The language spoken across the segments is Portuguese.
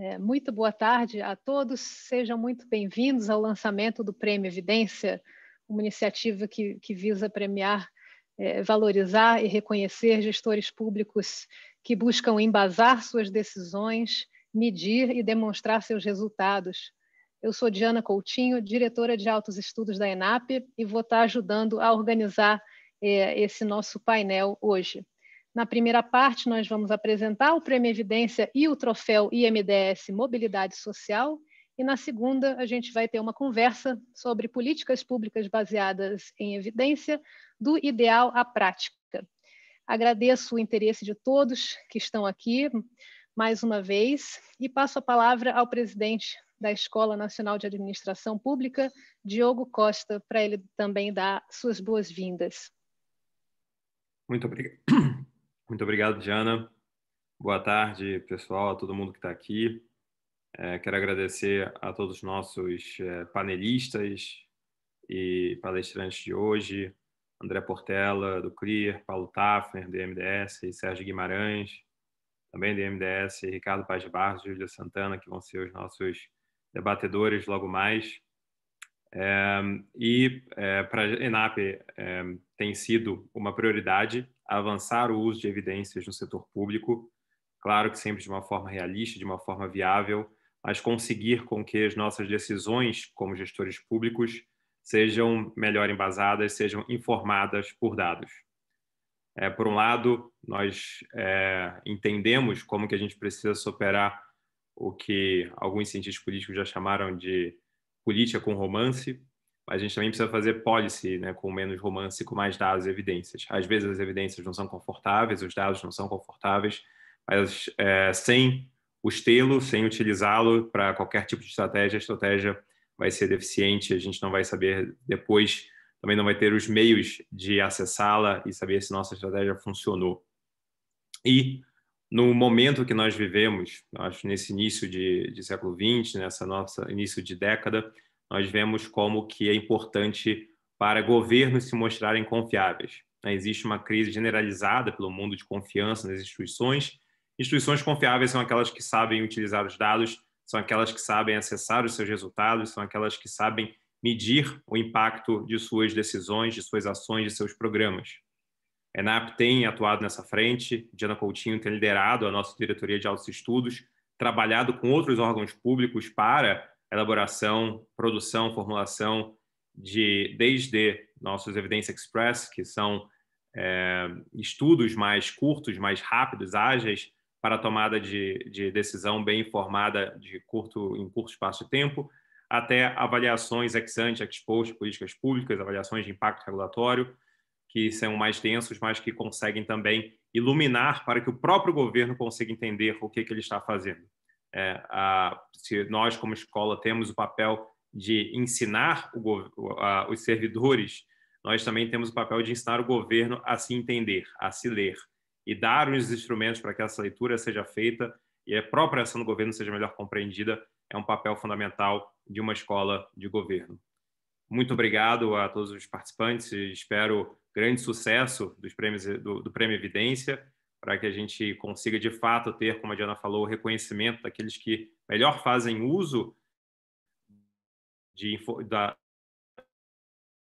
É, muito boa tarde a todos, sejam muito bem-vindos ao lançamento do Prêmio Evidência, uma iniciativa que, que visa premiar, é, valorizar e reconhecer gestores públicos que buscam embasar suas decisões, medir e demonstrar seus resultados. Eu sou Diana Coutinho, diretora de Altos Estudos da ENAP, e vou estar ajudando a organizar é, esse nosso painel hoje. Na primeira parte, nós vamos apresentar o Prêmio Evidência e o troféu IMDS Mobilidade Social. E na segunda, a gente vai ter uma conversa sobre políticas públicas baseadas em evidência, do ideal à prática. Agradeço o interesse de todos que estão aqui mais uma vez e passo a palavra ao presidente da Escola Nacional de Administração Pública, Diogo Costa, para ele também dar suas boas-vindas. Muito obrigado. Muito obrigado, Diana. Boa tarde, pessoal, a todo mundo que está aqui. É, quero agradecer a todos os nossos é, panelistas e palestrantes de hoje, André Portela, do CRIER, Paulo Tafner, do MDS, e Sérgio Guimarães, também do MDS, e Ricardo Paz Barros, Júlia Santana, que vão ser os nossos debatedores logo mais. É, e é, para a ENAP é, tem sido uma prioridade avançar o uso de evidências no setor público, claro que sempre de uma forma realista, de uma forma viável, mas conseguir com que as nossas decisões como gestores públicos sejam melhor embasadas, sejam informadas por dados. É, por um lado, nós é, entendemos como que a gente precisa superar o que alguns cientistas políticos já chamaram de política com romance, mas a gente também precisa fazer policy, né, com menos romance, com mais dados e evidências. Às vezes as evidências não são confortáveis, os dados não são confortáveis, mas é, sem o estelo, sem utilizá-lo para qualquer tipo de estratégia, a estratégia vai ser deficiente, a gente não vai saber depois, também não vai ter os meios de acessá-la e saber se nossa estratégia funcionou. E no momento que nós vivemos, acho nesse início de, de século XX, nessa nossa início de década, nós vemos como que é importante para governos se mostrarem confiáveis. Né, existe uma crise generalizada pelo mundo de confiança nas instituições. Instituições confiáveis são aquelas que sabem utilizar os dados, são aquelas que sabem acessar os seus resultados, são aquelas que sabem medir o impacto de suas decisões, de suas ações, de seus programas. A ENAP tem atuado nessa frente, Diana Coutinho tem liderado a nossa diretoria de altos estudos, trabalhado com outros órgãos públicos para elaboração, produção, formulação de desde nossos Evidência Express, que são é, estudos mais curtos, mais rápidos, ágeis, para a tomada de, de, decisão bem informada de curto, em curto espaço de tempo, até avaliações ex ante, ex post, políticas públicas, avaliações de impacto regulatório, que são mais densos, mas que conseguem também iluminar para que o próprio governo consiga entender o que, que ele está fazendo. É, a, se nós, como escola, temos o papel de ensinar o, a, os servidores, nós também temos o papel de ensinar o governo a se entender, a se ler, e dar os instrumentos para que essa leitura seja feita e a própria ação do governo seja melhor compreendida, é um papel fundamental de uma escola de governo. Muito obrigado a todos os participantes, espero grande sucesso dos prêmios, do, do Prêmio Evidência para que a gente consiga de fato ter, como a Diana falou, o reconhecimento daqueles que melhor fazem uso de, da,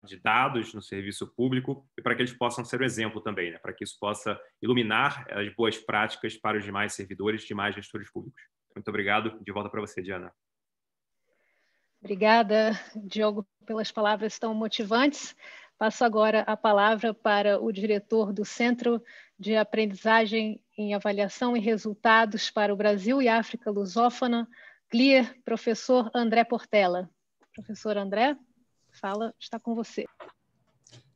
de dados no serviço público e para que eles possam ser o exemplo também, né? para que isso possa iluminar as boas práticas para os demais servidores, demais gestores públicos. Muito obrigado. De volta para você, Diana. Obrigada, Diogo, pelas palavras tão motivantes. Passo agora a palavra para o diretor do Centro de Aprendizagem em Avaliação e Resultados para o Brasil e África Lusófona, CLIER, professor André Portela. Professor André, fala, está com você.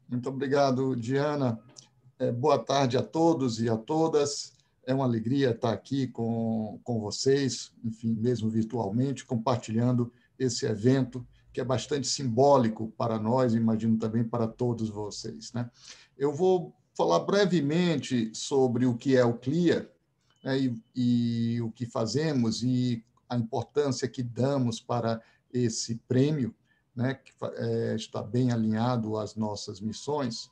Muito obrigado, Diana. É, boa tarde a todos e a todas. É uma alegria estar aqui com, com vocês, enfim, mesmo virtualmente, compartilhando esse evento que é bastante simbólico para nós, imagino também para todos vocês. Né? Eu vou falar brevemente sobre o que é o CLIA né, e, e o que fazemos e a importância que damos para esse prêmio, né, que é, está bem alinhado às nossas missões,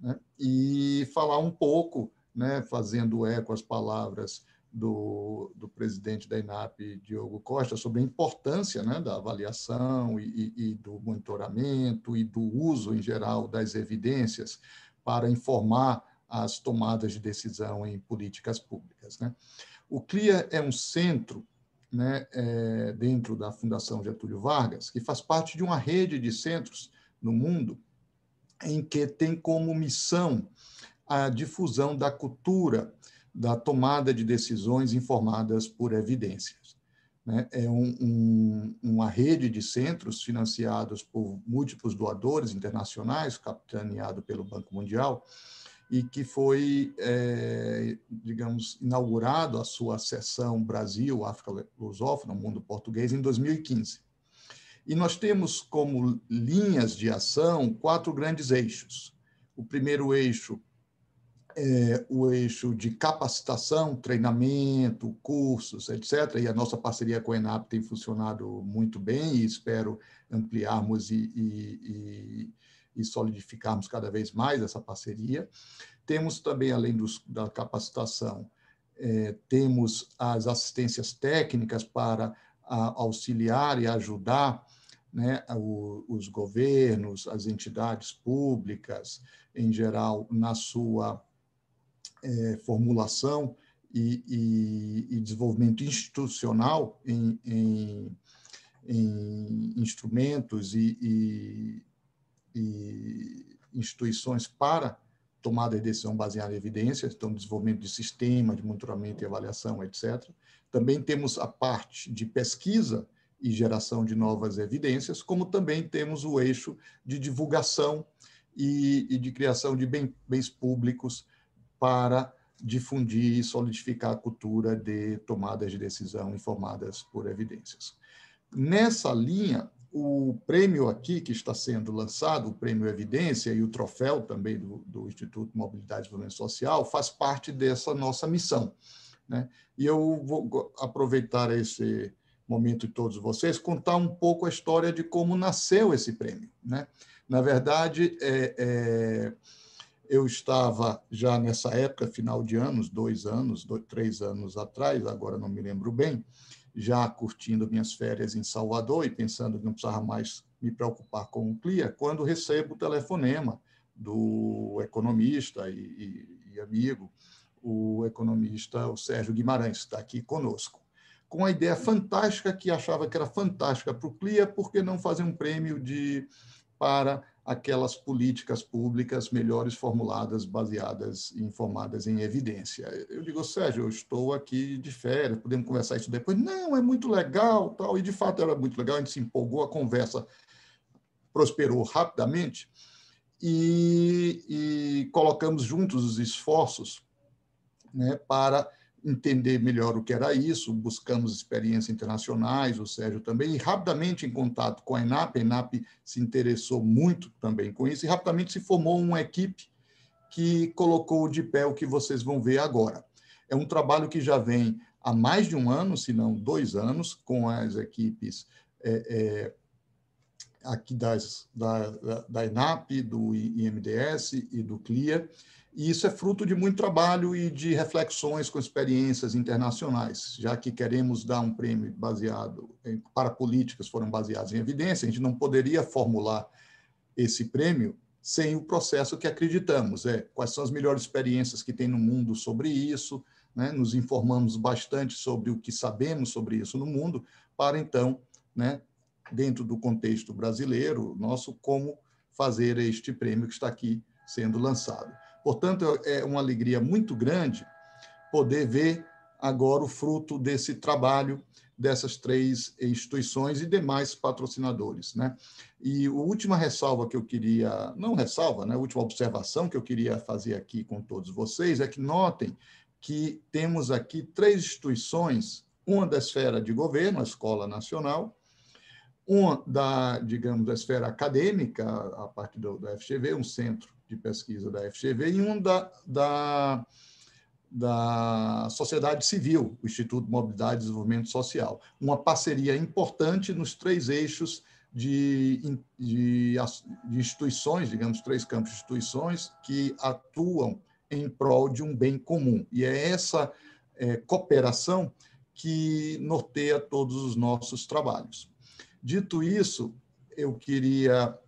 né, e falar um pouco, né, fazendo eco às palavras do, do presidente da INAP, Diogo Costa, sobre a importância né, da avaliação e, e, e do monitoramento e do uso em geral das evidências para informar as tomadas de decisão em políticas públicas. Né? O CLIA é um centro né, é, dentro da Fundação Getúlio Vargas, que faz parte de uma rede de centros no mundo em que tem como missão a difusão da cultura da tomada de decisões informadas por evidências. Né? É um, um, uma rede de centros financiados por múltiplos doadores internacionais, capitaneado pelo Banco Mundial, e que foi, é, digamos, inaugurado a sua seção Brasil, África Lusófona, Mundo Português, em 2015. E nós temos como linhas de ação quatro grandes eixos. O primeiro eixo é, o eixo de capacitação, treinamento, cursos, etc. E a nossa parceria com a ENAP tem funcionado muito bem e espero ampliarmos e, e, e, e solidificarmos cada vez mais essa parceria. Temos também, além dos, da capacitação, é, temos as assistências técnicas para a, auxiliar e ajudar né, o, os governos, as entidades públicas, em geral, na sua é, formulação e, e, e, desenvolvimento institucional em, em, em instrumentos e, e, instituições para tomada de decisão baseada em evidências, então desenvolvimento de sistema, de monitoramento e avaliação, etc. Também temos a parte de pesquisa e geração de novas evidências, como também temos o eixo de divulgação e, e de criação de bem, bens públicos para difundir e solidificar a cultura de tomadas de decisão informadas por evidências. Nessa linha, o prêmio aqui que está sendo lançado, o prêmio Evidência e o troféu também do, do Instituto de Mobilidade e Desenvolvimento Social, faz parte dessa nossa missão. Né? E eu vou aproveitar esse momento de todos vocês, contar um pouco a história de como nasceu esse prêmio. Né? Na verdade, é, é eu estava já nessa época, final de anos, dois anos, dois, três anos atrás, agora não me lembro bem, já curtindo minhas férias em Salvador e pensando que não precisava mais me preocupar com o CLIA, quando recebo o telefonema do economista e, e, e amigo, o economista o Sérgio Guimarães, está aqui conosco, com a ideia fantástica que achava que era fantástica para o CLIA, porque não fazer um prêmio de para aquelas políticas públicas melhores formuladas, baseadas e informadas em evidência. Eu digo, Sérgio, eu estou aqui de férias, podemos conversar isso depois? Não, é muito legal, tal. E de fato era muito legal, a gente se empolgou, a conversa prosperou rapidamente e, e colocamos juntos os esforços né, para entender melhor o que era isso, buscamos experiências internacionais, o Sérgio também, e rapidamente em contato com a ENAP, a ENAP se interessou muito também com isso, e rapidamente se formou uma equipe que colocou de pé o que vocês vão ver agora. É um trabalho que já vem há mais de um ano, se não dois anos, com as equipes é, é, aqui das, da, da, da ENAP, do IMDS e do CLIA, e isso é fruto de muito trabalho e de reflexões com experiências internacionais, já que queremos dar um prêmio baseado em, para políticas foram baseadas em evidência, a gente não poderia formular esse prêmio sem o processo que acreditamos, é quais são as melhores experiências que tem no mundo sobre isso, né? nos informamos bastante sobre o que sabemos sobre isso no mundo, para então, né, dentro do contexto brasileiro nosso, como fazer este prêmio que está aqui sendo lançado. Portanto, é uma alegria muito grande poder ver agora o fruto desse trabalho dessas três instituições e demais patrocinadores, né? E a última ressalva que eu queria, não ressalva, né? A última observação que eu queria fazer aqui com todos vocês é que notem que temos aqui três instituições, uma da esfera de governo, a Escola Nacional, uma da, digamos, da esfera acadêmica, a parte do, da FGV, um centro de pesquisa da FGV e um da, da, da sociedade civil, o Instituto de Mobilidade e Desenvolvimento Social. Uma parceria importante nos três eixos de, de, de instituições, digamos, três campos de instituições que atuam em prol de um bem comum. E é essa é, cooperação que norteia todos os nossos trabalhos. Dito isso, eu queria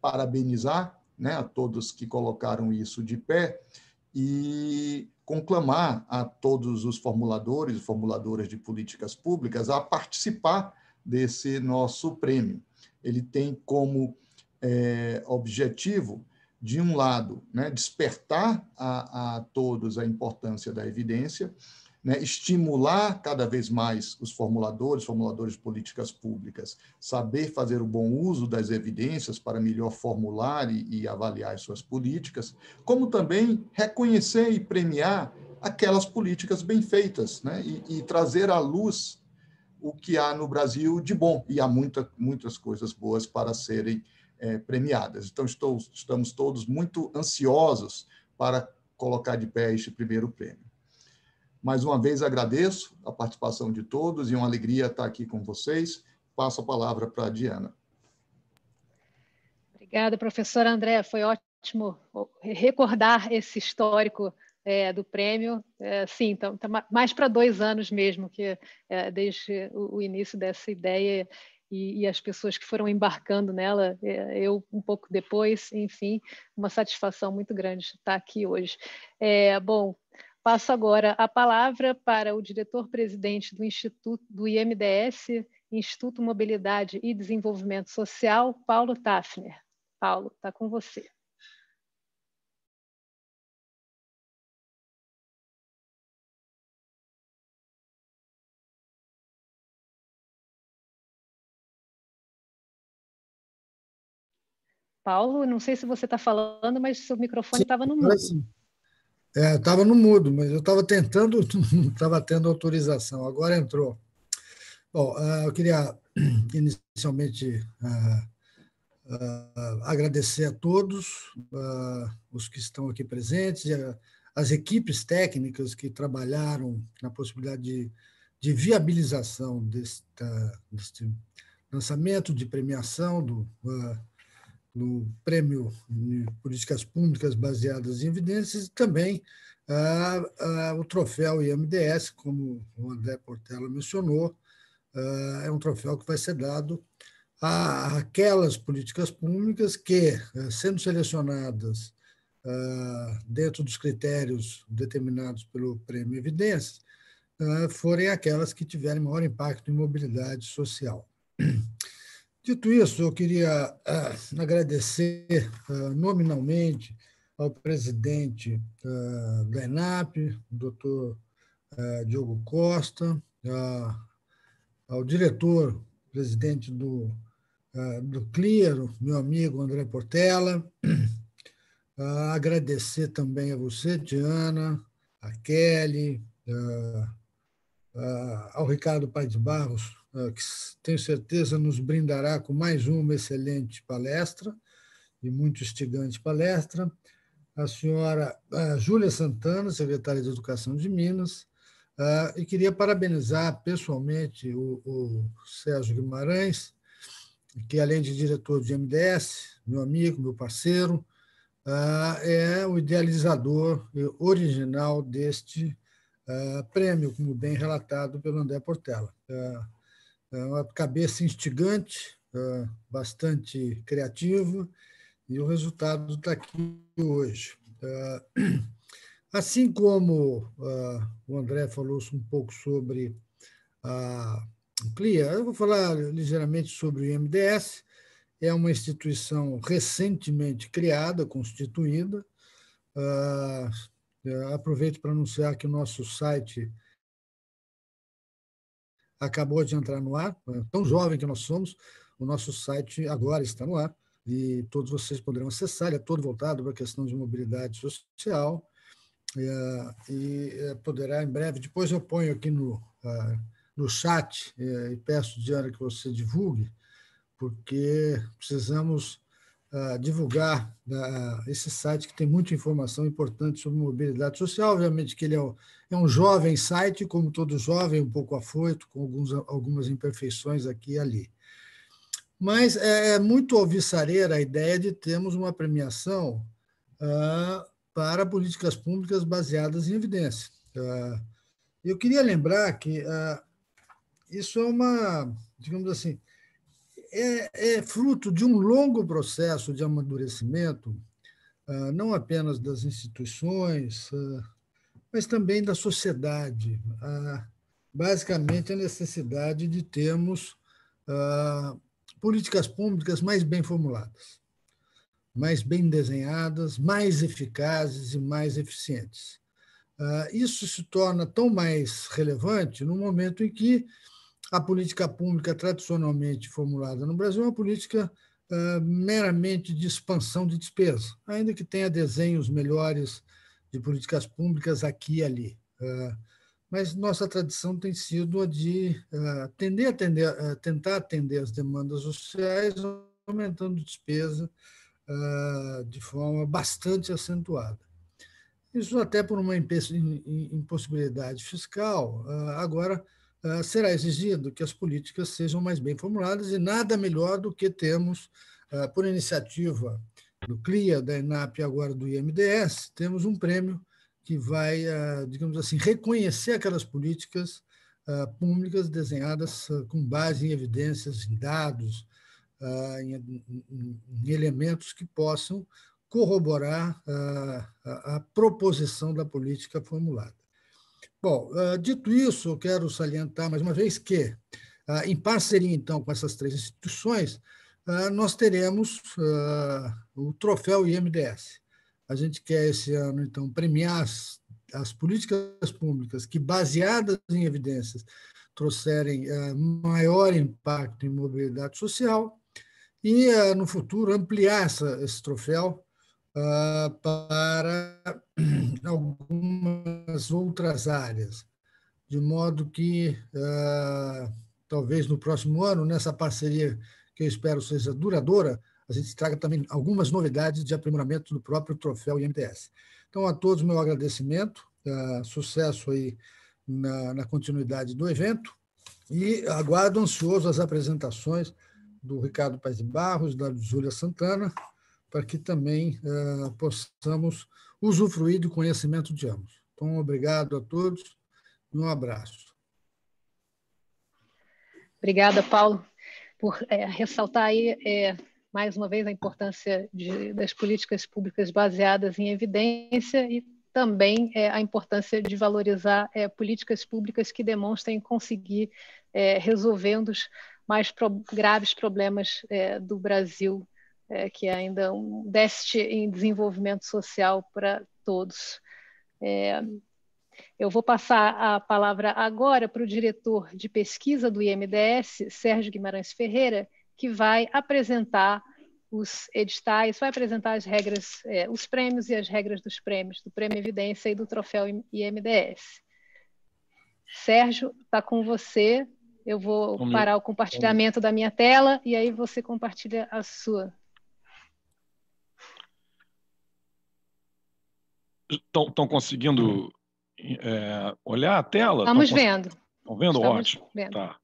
parabenizar né, a todos que colocaram isso de pé e conclamar a todos os formuladores e formuladoras de políticas públicas a participar desse nosso prêmio. Ele tem como é, objetivo, de um lado, né, despertar a, a todos a importância da evidência, né, estimular cada vez mais os formuladores, formuladores de políticas públicas, saber fazer o bom uso das evidências para melhor formular e, e avaliar as suas políticas, como também reconhecer e premiar aquelas políticas bem feitas né, e, e, trazer à luz o que há no Brasil de bom. E há muita, muitas coisas boas para serem é, premiadas. Então, estou, estamos todos muito ansiosos para colocar de pé este primeiro prêmio. Mais uma vez agradeço a participação de todos e uma alegria estar aqui com vocês. Passo a palavra para a Diana. Obrigada, professor André. Foi ótimo recordar esse histórico é, do prêmio. É, sim, então, tá, tá mais para dois anos mesmo, que é, desde o, o, início dessa ideia e, e, as pessoas que foram embarcando nela, é, eu um pouco depois, enfim, uma satisfação muito grande estar aqui hoje. É, bom, Passo agora a palavra para o diretor-presidente do Instituto do IMDS, Instituto Mobilidade e Desenvolvimento Social, Paulo Tafner. Paulo, está com você. Paulo, não sei se você está falando, mas seu microfone estava no Sim. É, estava no mudo, mas eu estava tentando, não estava tendo autorização, agora entrou. Bom, ah, eu queria inicialmente ah, ah, agradecer a todos os que estão aqui presentes, as equipes técnicas que trabalharam na possibilidade de, de viabilização desta, deste lançamento de premiação do, no Prêmio de Políticas Públicas Baseadas em Evidências e também ah, ah, o troféu IMDS, como o André Portela mencionou, ah, é um troféu que vai ser dado a aquelas políticas públicas que, ah, sendo selecionadas ah, dentro dos critérios determinados pelo Prêmio Evidências, ah, forem aquelas que tiverem maior impacto em mobilidade social. Dito isso, eu queria uh, agradecer uh, nominalmente ao presidente uh, ah, da ENAP, doutor Diogo Costa, ao diretor, presidente do, do CLIAR, meu amigo André Portela, agradecer também a você, Diana, a Kelly, ao Ricardo Paes Barros, ah, que tenho certeza nos brindará com mais uma excelente palestra e muito instigante palestra. A senhora ah, Júlia Santana, secretária de Educação de Minas, ah, e queria parabenizar pessoalmente o, o Sérgio Guimarães, que além de diretor de MDS, meu amigo, meu parceiro, é o idealizador original deste prêmio, como bem relatado pelo André Portela. É uma cabeça instigante, é, bastante criativo, e o resultado está aqui hoje. É, assim como o André falou um pouco sobre a CLIA, eu vou falar ligeiramente sobre o IMDS. É uma instituição recentemente criada, constituída. Aproveito para anunciar que o nosso site acabou de entrar no ar, é tão jovem que nós somos, o nosso site agora está no ar e todos vocês poderão acessar, ele é todo voltado para a questão de mobilidade social e ah, é, poderá em breve, depois eu ponho aqui no, ah, no chat eh, e peço, Diana, que você divulgue, porque precisamos divulgar uh, esse site que tem muita informação importante sobre mobilidade social. Obviamente que ele é um, é um jovem site, como todo jovem, um pouco afoito, com alguns, algumas imperfeições aqui e ali. Mas é, é muito alvissareira a ideia de termos uma premiação uh, para políticas públicas baseadas em evidência. Ah, eu queria lembrar que ah, isso é uma, digamos assim, é, é fruto de um longo processo de amadurecimento, ah, não apenas das instituições, ah, mas também da sociedade. Ah, basicamente, a necessidade de termos políticas públicas mais bem formuladas, mais bem desenhadas, mais eficazes e mais eficientes. Isso se torna tão mais relevante no momento em que a política pública tradicionalmente formulada no Brasil é uma política uh, meramente de expansão de despesa, ainda que tenha desenhos melhores de políticas públicas aqui e ali. Uh, mas nossa tradição tem sido a de uh, ah, atender, atender, uh, tentar atender as demandas sociais, aumentando despesa uh, de forma bastante acentuada. Isso até por uma impossibilidade fiscal. agora, ah, será exigido que as políticas sejam mais bem formuladas e nada melhor do que temos, ah, por iniciativa do CLIA, da ENAP e agora do IMDS, temos um prêmio que vai, ah, digamos assim, reconhecer aquelas políticas públicas desenhadas com base em evidências, em dados, em, elementos que possam corroborar a proposição da política formulada. Bom, ah, dito isso, eu quero salientar mais uma vez que, ah, em parceria, então, com essas três instituições, ah, nós teremos o troféu IMDS. A gente quer, esse ano, então, premiar as, as políticas públicas que, baseadas em evidências, trouxerem maior impacto em mobilidade social e, no futuro, ampliar essa, esse troféu uh, para algumas outras áreas, de modo que uh, talvez no próximo ano, nessa parceria que eu espero seja duradoura, a gente traga também algumas novidades de aprimoramento do próprio troféu IMTS. Então, a todos, meu agradecimento, uh, sucesso aí na, na, continuidade do evento e aguardo ansioso as apresentações do Ricardo Paes de Barros, da Júlia Santana, para que também eh, possamos usufruir do conhecimento de ambos. Então, obrigado a todos e um abraço. Obrigada, Paulo, por é, ressaltar aí é, mais uma vez a importância de, das políticas públicas baseadas em evidência e também é, a importância de valorizar políticas públicas que demonstrem conseguir resolvendo os mais pro, graves problemas do Brasil é, que é ainda um déficit em desenvolvimento social para todos. É, eu vou passar a palavra agora para o diretor de pesquisa do IMDS, Sérgio Guimarães Ferreira, que vai apresentar os editais, vai apresentar as regras, é, os prêmios e as regras dos prêmios, do Prêmio Evidência e do Troféu IMDS. Sérgio, está com você. Eu vou parar o compartilhamento da minha tela e aí você compartilha a sua. Estão conseguindo uhum. é, olhar a tela? Estamos vendo. Estão vendo? Estamos Ótimo. Vendo. Tá.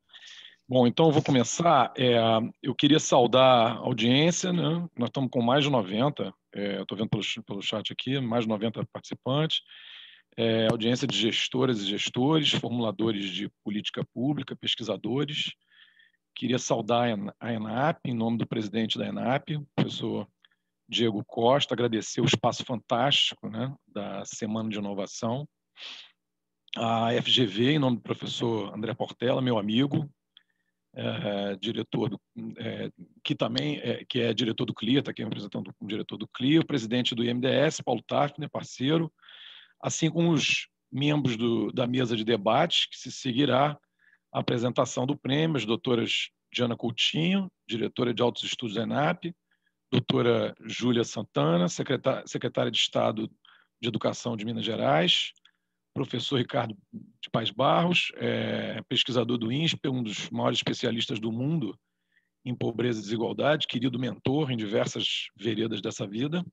Bom, então eu vou começar. É, eu queria saudar a audiência, né? nós estamos com mais de 90, é, estou vendo pelo, pelo chat aqui, mais de 90 participantes. É, audiência de gestoras e gestores, formuladores de política pública, pesquisadores. Queria saudar a ENAP, em nome do presidente da ENAP, professor Diego Costa, agradecer o espaço fantástico né, da Semana de Inovação, a FGV, em nome do professor André Portela, meu amigo, é, diretor do, é, que também é, que é diretor do CLIA, está aqui representando o diretor do CLIA, o presidente do IMDS, Paulo Tartner, parceiro, assim como os membros do, da mesa de debates, que se seguirá a apresentação do prêmio, as doutoras Diana Coutinho, diretora de Altos Estudos ENAP, doutora Júlia Santana, secretária de Estado de Educação de Minas Gerais, professor Ricardo de Paz Barros, é, pesquisador do INSPE, um dos maiores especialistas do mundo em pobreza e desigualdade, querido mentor em diversas veredas dessa vida,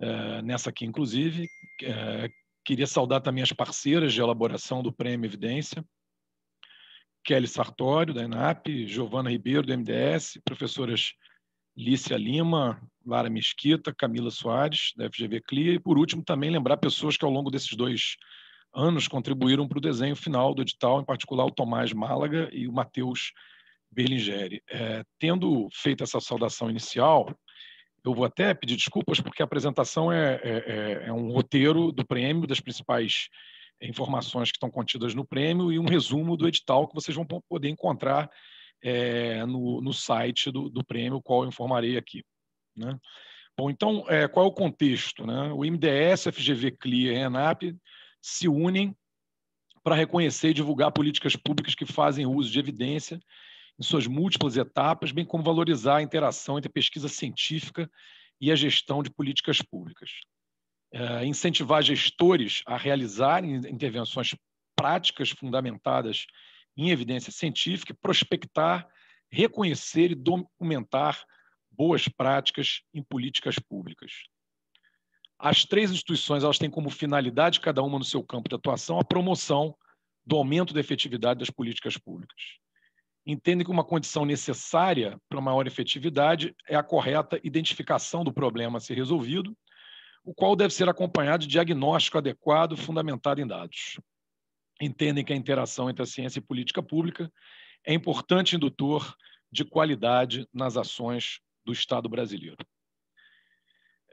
é, nessa aqui, inclusive. É, queria saudar também as parceiras de elaboração do Prêmio Evidência, Kelly Sartório, da ENAP, Giovana Ribeiro, do MDS, professoras Lícia Lima, Lara Mesquita, Camila Soares, da FGV CLIA, e por último também lembrar pessoas que ao longo desses dois anos contribuíram para o desenho final do edital, em particular o Tomás Málaga e o Matheus Berlingeri. É, tendo feito essa saudação inicial, eu vou até pedir desculpas, porque a apresentação é, é, é, é um roteiro do prêmio, das principais informações que estão contidas no prêmio e um resumo do edital que vocês vão poder encontrar é, no, no, site do, do prêmio, o qual eu informarei aqui. Né? Bom, então, é, qual é o contexto? Né? O IMDS, FGV, CLIA e RENAP se unem para reconhecer e divulgar políticas públicas que fazem uso de evidência em suas múltiplas etapas, bem como valorizar a interação entre a pesquisa científica e a gestão de políticas públicas. É, incentivar gestores a realizarem intervenções práticas fundamentadas em evidência científica, prospectar, reconhecer e documentar boas práticas em políticas públicas. As três instituições elas têm como finalidade, cada uma no seu campo de atuação, a promoção do aumento da efetividade das políticas públicas. Entendem que uma condição necessária para maior efetividade é a correta identificação do problema a ser resolvido, o qual deve ser acompanhado de diagnóstico adequado fundamentado em dados entendem que a interação entre a ciência e política pública é importante indutor de qualidade nas ações do Estado brasileiro.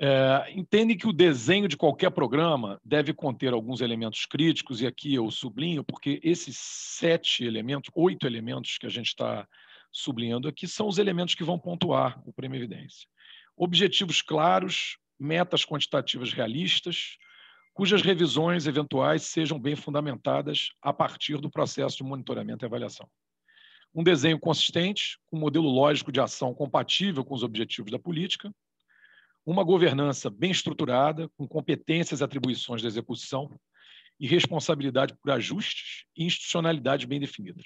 É, entendem que o desenho de qualquer programa deve conter alguns elementos críticos, e aqui eu sublinho, porque esses sete elementos, oito elementos que a gente está sublinhando aqui, são os elementos que vão pontuar o Prêmio Evidência. Objetivos claros, metas quantitativas realistas, cujas revisões eventuais sejam bem fundamentadas a partir do processo de monitoramento e avaliação. Um desenho consistente, com um modelo lógico de ação compatível com os objetivos da política, uma governança bem estruturada, com competências e atribuições da execução e responsabilidade por ajustes e institucionalidades bem definidas.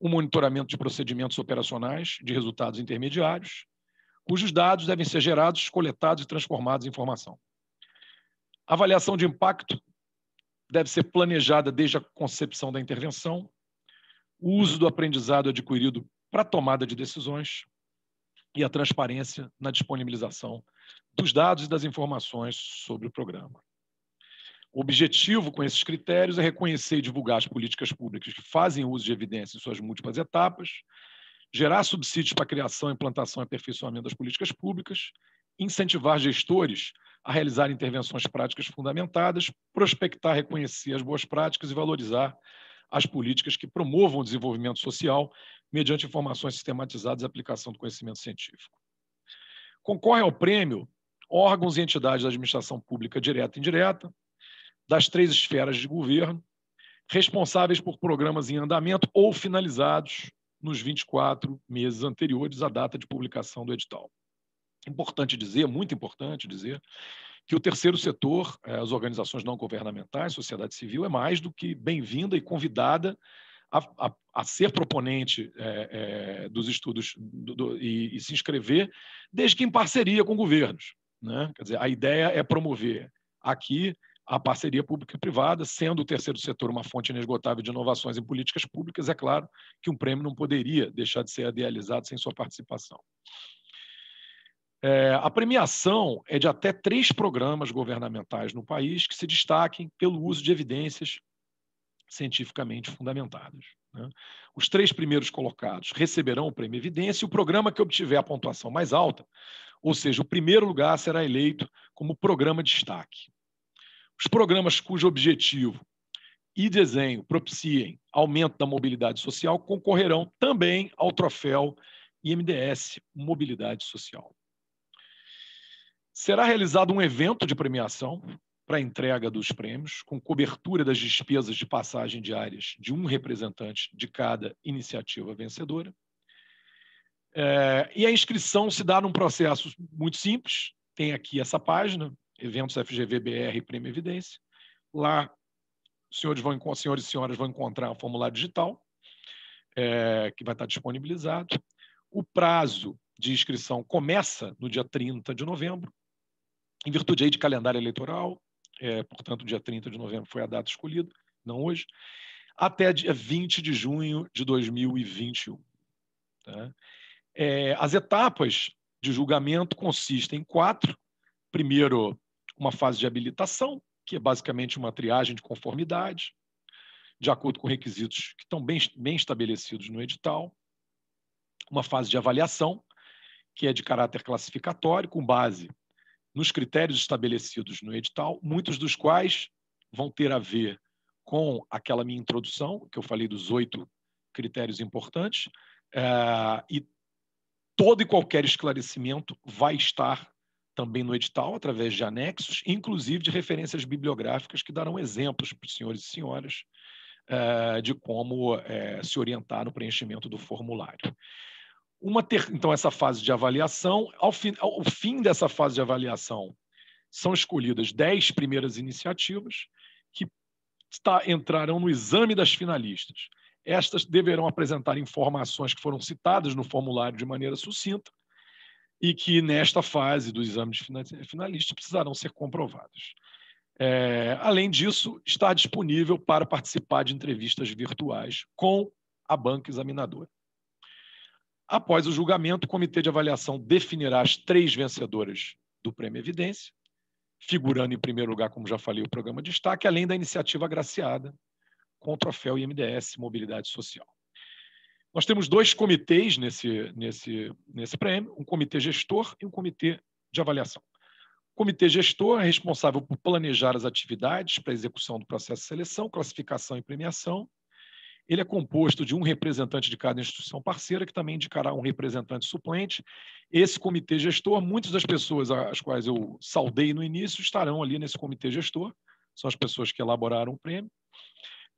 Um monitoramento de procedimentos operacionais de resultados intermediários, cujos dados devem ser gerados, coletados e transformados em informação. A avaliação de impacto deve ser planejada desde a concepção da intervenção, o uso do aprendizado adquirido para tomada de decisões e a transparência na disponibilização dos dados e das informações sobre o programa. O objetivo com esses critérios é reconhecer e divulgar as políticas públicas que fazem uso de evidência em suas múltiplas etapas, gerar subsídios para a criação, implantação e aperfeiçoamento das políticas públicas, incentivar gestores a realizar intervenções práticas fundamentadas, prospectar, reconhecer as boas práticas e valorizar as políticas que promovam o desenvolvimento social mediante informações sistematizadas e aplicação do conhecimento científico. Concorre ao prêmio órgãos e entidades da administração pública direta e indireta, das três esferas de governo, responsáveis por programas em andamento ou finalizados nos 24 meses anteriores à data de publicação do edital. Importante dizer, muito importante dizer, que o terceiro setor, eh, as organizações não governamentais, sociedade civil, é mais do que bem-vinda e convidada a, a, a ser proponente é, é, dos estudos do, do, e, e, se inscrever, desde que em parceria com governos. Né? Quer dizer, a ideia é promover aqui a parceria pública e privada, sendo o terceiro setor uma fonte inesgotável de inovações em políticas públicas, é claro que um prêmio não poderia deixar de ser idealizado sem sua participação. É, a premiação é de até três programas governamentais no país que se destaquem pelo uso de evidências cientificamente fundamentadas. Né? Os três primeiros colocados receberão o prêmio Evidência e o programa que obtiver a pontuação mais alta, ou seja, o primeiro lugar será eleito como programa de destaque. Os programas cujo objetivo e desenho propiciem aumento da mobilidade social concorrerão também ao troféu IMDS Mobilidade Social. Será realizado um evento de premiação para entrega dos prêmios, com cobertura das despesas de passagem diárias de um representante de cada iniciativa vencedora. É, e a inscrição se dá num processo muito simples. Tem aqui essa página, eventos FGVBR Prêmio Evidência. Lá, senhores, vão, senhores e senhoras vão encontrar um formulário digital é, que vai estar disponibilizado. O prazo de inscrição começa no dia 30 de novembro em virtude aí de calendário eleitoral, é, portanto, dia 30 de novembro foi a data escolhida, não hoje, até dia 20 de junho de 2021. Tá? É, as etapas de julgamento consistem em quatro. Primeiro, uma fase de habilitação, que é basicamente uma triagem de conformidade, de acordo com requisitos que estão bem, bem estabelecidos no edital. Uma fase de avaliação, que é de caráter classificatório, com base nos critérios estabelecidos no edital, muitos dos quais vão ter a ver com aquela minha introdução, que eu falei dos oito critérios importantes, é, e todo e qualquer esclarecimento vai estar também no edital, através de anexos, inclusive de referências bibliográficas que darão exemplos para os senhores e senhoras é, de como é, se orientar no preenchimento do formulário. Uma ter... Então, essa fase de avaliação, ao, fi... fim dessa fase de avaliação, são escolhidas dez primeiras iniciativas que está... entrarão no exame das finalistas. Estas deverão apresentar informações que foram citadas no formulário de maneira sucinta e que, nesta fase do exame de finalista, precisarão ser comprovadas. É, além disso, está disponível para participar de entrevistas virtuais com a banca examinadora. Após o julgamento, o comitê de avaliação definirá as três vencedoras do Prêmio Evidência, figurando em primeiro lugar, como já falei, o programa de destaque, além da iniciativa agraciada com o troféu IMDS Mobilidade Social. Nós temos dois comitês nesse, nesse, nesse prêmio, um comitê gestor e um comitê de avaliação. O comitê gestor é responsável por planejar as atividades para execução do processo de seleção, classificação e premiação, ele é composto de um representante de cada instituição parceira, que também indicará um representante suplente. Esse comitê gestor, muitas das pessoas às quais eu saudei no início estarão ali nesse comitê gestor, são as pessoas que elaboraram o prêmio.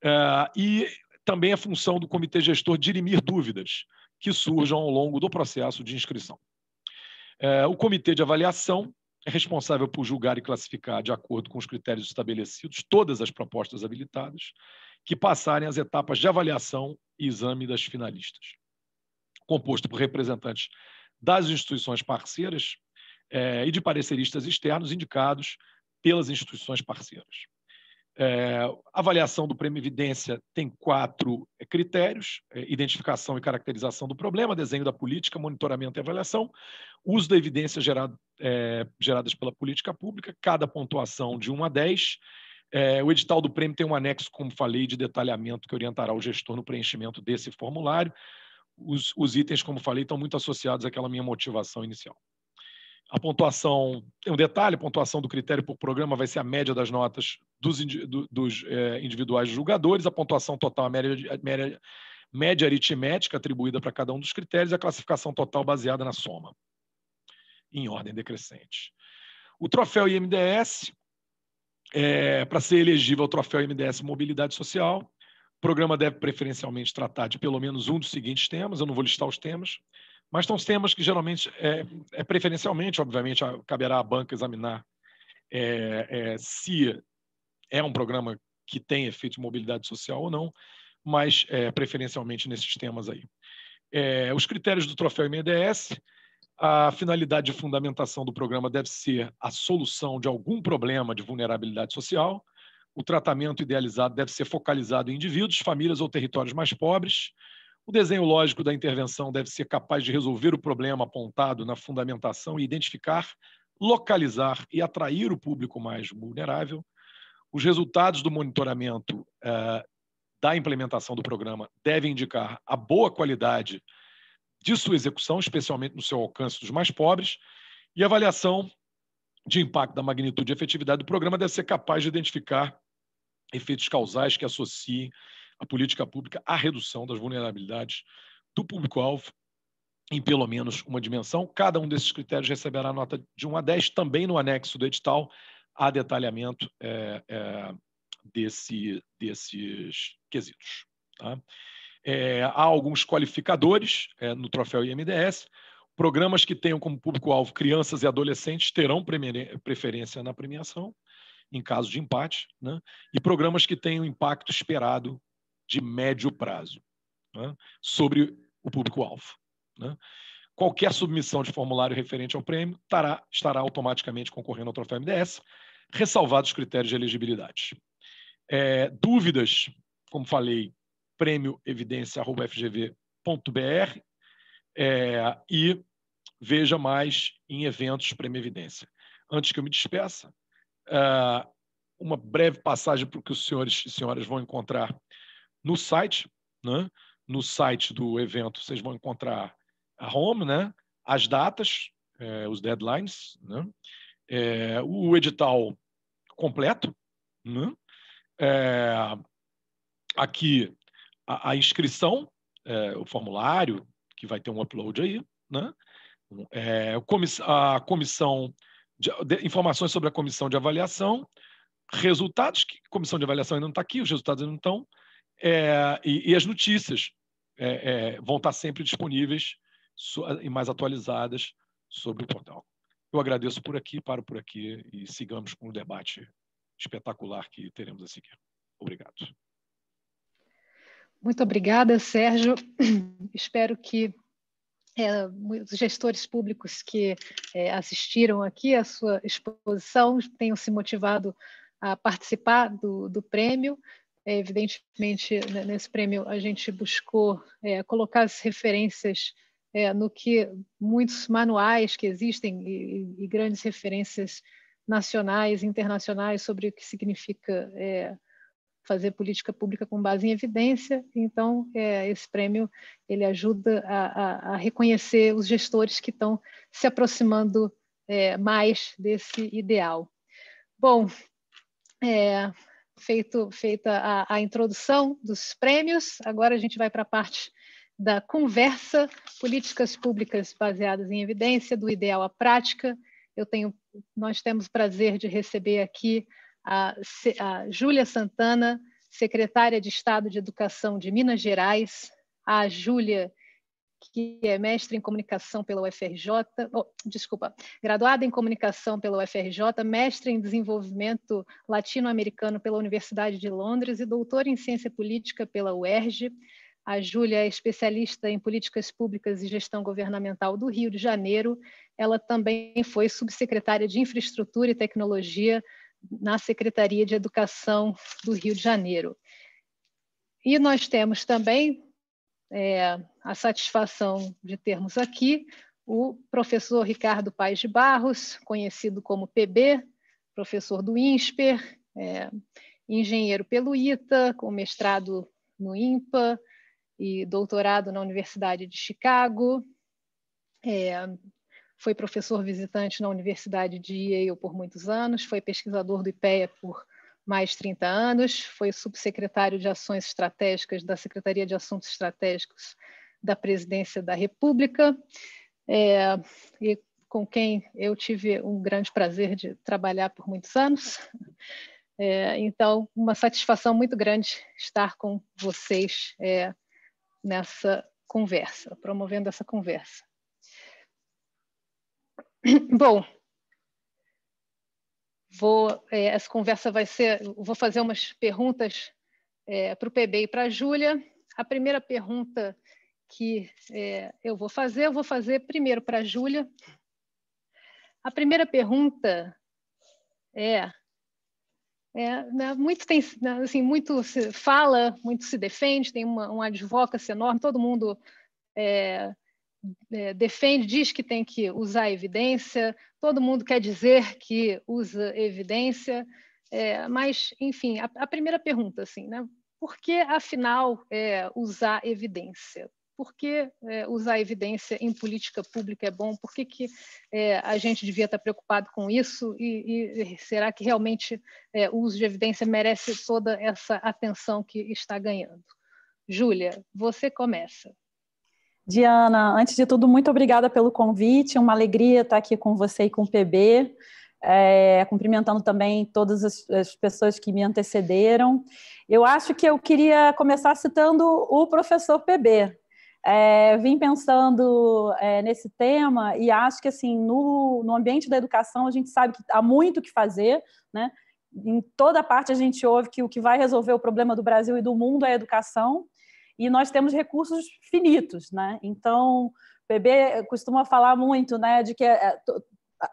Eh, e também a função do comitê gestor dirimir dúvidas que surjam ao longo do processo de inscrição. Eh, o comitê de avaliação é responsável por julgar e classificar, de acordo com os critérios estabelecidos, todas as propostas habilitadas que passarem as etapas de avaliação e exame das finalistas. Composto por representantes das instituições parceiras eh, e de pareceristas externos indicados pelas instituições parceiras. É, avaliação do prêmio Evidência tem quatro é, critérios: é, identificação e caracterização do problema, desenho da política, monitoramento e avaliação, uso da evidência gerado, é, geradas pela política pública, cada pontuação de 1 a 10, é, o edital do prêmio tem um anexo, como falei, de detalhamento que orientará o gestor no preenchimento desse formulário. Os, os itens, como falei, estão muito associados àquela minha motivação inicial. A pontuação, tem um detalhe, a pontuação do critério por programa vai ser a média das notas dos, do, dos é, individuais julgadores, a pontuação total, a média, média, média aritmética atribuída para cada um dos critérios e a classificação total baseada na soma, em ordem decrescente. O troféu IMDS é, para ser elegível ao troféu MDS Mobilidade Social. O programa deve preferencialmente tratar de pelo menos um dos seguintes temas, eu não vou listar os temas, mas são os temas que geralmente, é, é preferencialmente, obviamente, caberá à banca examinar é, é, se é um programa que tem efeito de mobilidade social ou não, mas é, preferencialmente nesses temas aí. É, os critérios do troféu MDS a finalidade de fundamentação do programa deve ser a solução de algum problema de vulnerabilidade social. O tratamento idealizado deve ser focalizado em indivíduos, famílias ou territórios mais pobres. O desenho lógico da intervenção deve ser capaz de resolver o problema apontado na fundamentação e identificar, localizar e atrair o público mais vulnerável. Os resultados do monitoramento eh, da implementação do programa devem indicar a boa qualidade de sua execução, especialmente no seu alcance dos mais pobres, e a avaliação de impacto da magnitude e efetividade do programa deve ser capaz de identificar efeitos causais que associem a política pública à redução das vulnerabilidades do público-alvo em pelo menos uma dimensão. Cada um desses critérios receberá nota de 1 a 10, também no anexo do edital há detalhamento é, é, desse, desses quesitos. Tá? É, há alguns qualificadores é, no troféu IMDS. Programas que tenham como público-alvo crianças e adolescentes terão preferência na premiação, em caso de empate, né? e programas que tenham impacto esperado de médio prazo né? sobre o público-alvo. Né? Qualquer submissão de formulário referente ao prêmio tará, estará automaticamente concorrendo ao troféu MDS, ressalvados os critérios de elegibilidade. É, dúvidas, como falei, prêmioevidência.fgv.br é, e veja mais em eventos Prêmio Evidência. Antes que eu me despeça, é, uma breve passagem para o que os senhores e senhoras vão encontrar no site. Né? No site do evento, vocês vão encontrar a home, né? as datas, é, os deadlines, né? É, o edital completo. Né? aqui a, a inscrição, é, o formulário, que vai ter um upload aí, né? É, a comissão, de, de, informações sobre a comissão de avaliação, resultados, que a comissão de avaliação ainda não está aqui, os resultados ainda não estão, é, e, e, as notícias é, é, vão estar tá sempre disponíveis so, e mais atualizadas sobre o portal. Eu agradeço por aqui, paro por aqui e sigamos com o debate espetacular que teremos a seguir. Obrigado. Muito obrigada, Sérgio. Espero que é, os gestores públicos que é, assistiram aqui à sua exposição tenham se motivado a participar do, do prêmio. É, evidentemente, nesse prêmio a gente buscou é, colocar as referências é, no que muitos manuais que existem e, e, grandes referências nacionais, internacionais sobre o que significa é, fazer política pública com base em evidência. Então, é, esse prêmio ele ajuda a, a, a, reconhecer os gestores que estão se aproximando é, mais desse ideal. Bom, é, feito, feita a, a introdução dos prêmios, agora a gente vai para a parte da conversa, políticas públicas baseadas em evidência, do ideal à prática. Eu tenho, nós temos o prazer de receber aqui a, a Júlia Santana, secretária de Estado de Educação de Minas Gerais, a Júlia, que é mestre em comunicação pela UFRJ, oh, desculpa, graduada em comunicação pela UFRJ, mestre em desenvolvimento latino-americano pela Universidade de Londres e doutora em ciência política pela UERJ. A Júlia é especialista em políticas públicas e gestão governamental do Rio de Janeiro. Ela também foi subsecretária de Infraestrutura e Tecnologia na Secretaria de Educação do Rio de Janeiro. E nós temos também é, a satisfação de termos aqui o professor Ricardo Paes de Barros, conhecido como PB, professor do INSPER, é, engenheiro pelo ITA, com mestrado no INPA e doutorado na Universidade de Chicago, é, foi professor visitante na Universidade de Yale por muitos anos, foi pesquisador do IPEA por mais 30 anos, foi subsecretário de Ações Estratégicas da Secretaria de Assuntos Estratégicos da Presidência da República, é, e com quem eu tive um grande prazer de trabalhar por muitos anos. É, então, uma satisfação muito grande estar com vocês é, nessa conversa, promovendo essa conversa. Bom, vou, é, essa conversa vai ser, vou fazer umas perguntas é, para o PB e para a Júlia. A primeira pergunta que é, eu vou fazer, eu vou fazer primeiro para a Júlia. A primeira pergunta é, é, né, muito tem né, assim muito se fala muito se defende tem uma, um advocacy enorme todo mundo é, é, defende, diz que tem que usar evidência, todo mundo quer dizer que usa evidência, é, mas, enfim, a, a, primeira pergunta, assim, né? Por que, afinal, é, usar evidência? Por que é, usar evidência em política pública é bom? Por que, que é, a gente devia estar preocupado com isso? E, e será que realmente é, o uso de evidência merece toda essa atenção que está ganhando? Júlia, você começa. Diana, antes de tudo, muito obrigada pelo convite. Uma alegria estar aqui com você e com o PB. É, cumprimentando também todas as, as, pessoas que me antecederam. Eu acho que eu queria começar citando o professor PB. É, vim pensando é, nesse tema e acho que assim no, no ambiente da educação a gente sabe que há muito o que fazer, né? Em toda parte a gente ouve que o que vai resolver o problema do Brasil e do mundo é a educação e nós temos recursos finitos, né? Então, o bebê costuma falar muito, né, de que eh,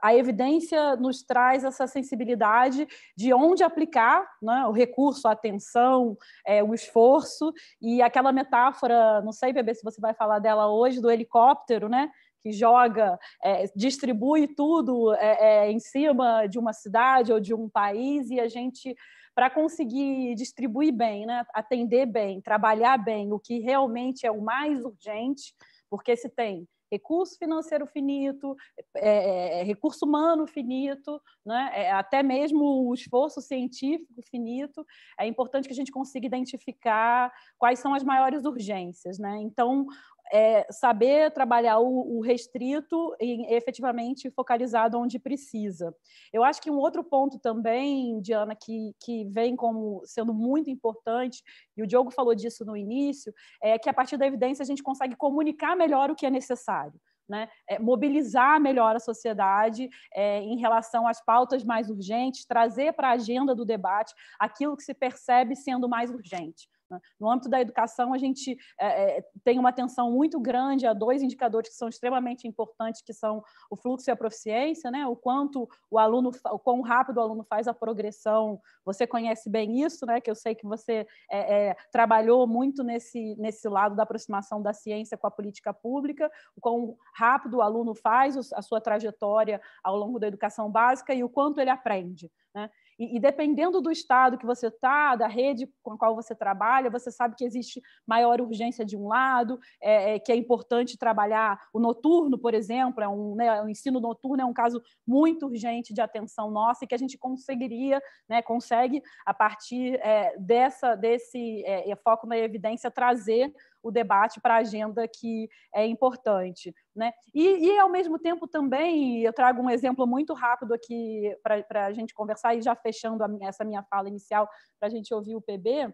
a evidência nos traz essa sensibilidade de onde aplicar né, o recurso, a atenção, é, o esforço, e aquela metáfora, não sei, bebê, se você vai falar dela hoje, do helicóptero, né? que joga, é, distribui tudo é, é, em cima de uma cidade ou de um país, e a gente para conseguir distribuir bem, né? atender bem, trabalhar bem o que realmente é o mais urgente, porque se tem recurso financeiro finito, é, é, recurso humano finito, né? é, até mesmo o esforço científico finito, é importante que a gente consiga identificar quais são as maiores urgências. Né? Então, é, saber trabalhar o, o, restrito e efetivamente focalizado onde precisa. Eu acho que um outro ponto também, Diana, que, que vem como sendo muito importante, e o Diogo falou disso no início, é que a partir da evidência a gente consegue comunicar melhor o que é necessário. Né? É, mobilizar melhor a sociedade é, em relação às pautas mais urgentes, trazer para a agenda do debate aquilo que se percebe sendo mais urgente. Né? No âmbito da educação, a gente é, é, tem uma atenção muito grande a dois indicadores que são extremamente importantes, que são o fluxo e a proficiência, né? o quanto o aluno, o quão rápido o aluno faz a progressão. Você conhece bem isso, né? que eu sei que você é, é, trabalhou muito nesse, nesse lado da aproximação da ciência com a política pública, o quão rápido o aluno faz a sua trajetória ao longo da educação básica e o quanto ele aprende. Né? E, e dependendo do estado que você está, da rede com a qual você trabalha, você sabe que existe maior urgência de um lado, é, é, que é importante trabalhar o noturno, por exemplo, é um, né, o ensino noturno é um caso muito urgente de atenção nossa e que a gente conseguiria, né, consegue, a partir é, dessa, desse é, é, foco na evidência, trazer o debate para a agenda que é importante. Né? E, e, ao mesmo tempo, também, eu trago um exemplo muito rápido aqui para a gente conversar, e já fechando minha, essa minha fala inicial, para a gente ouvir o PB.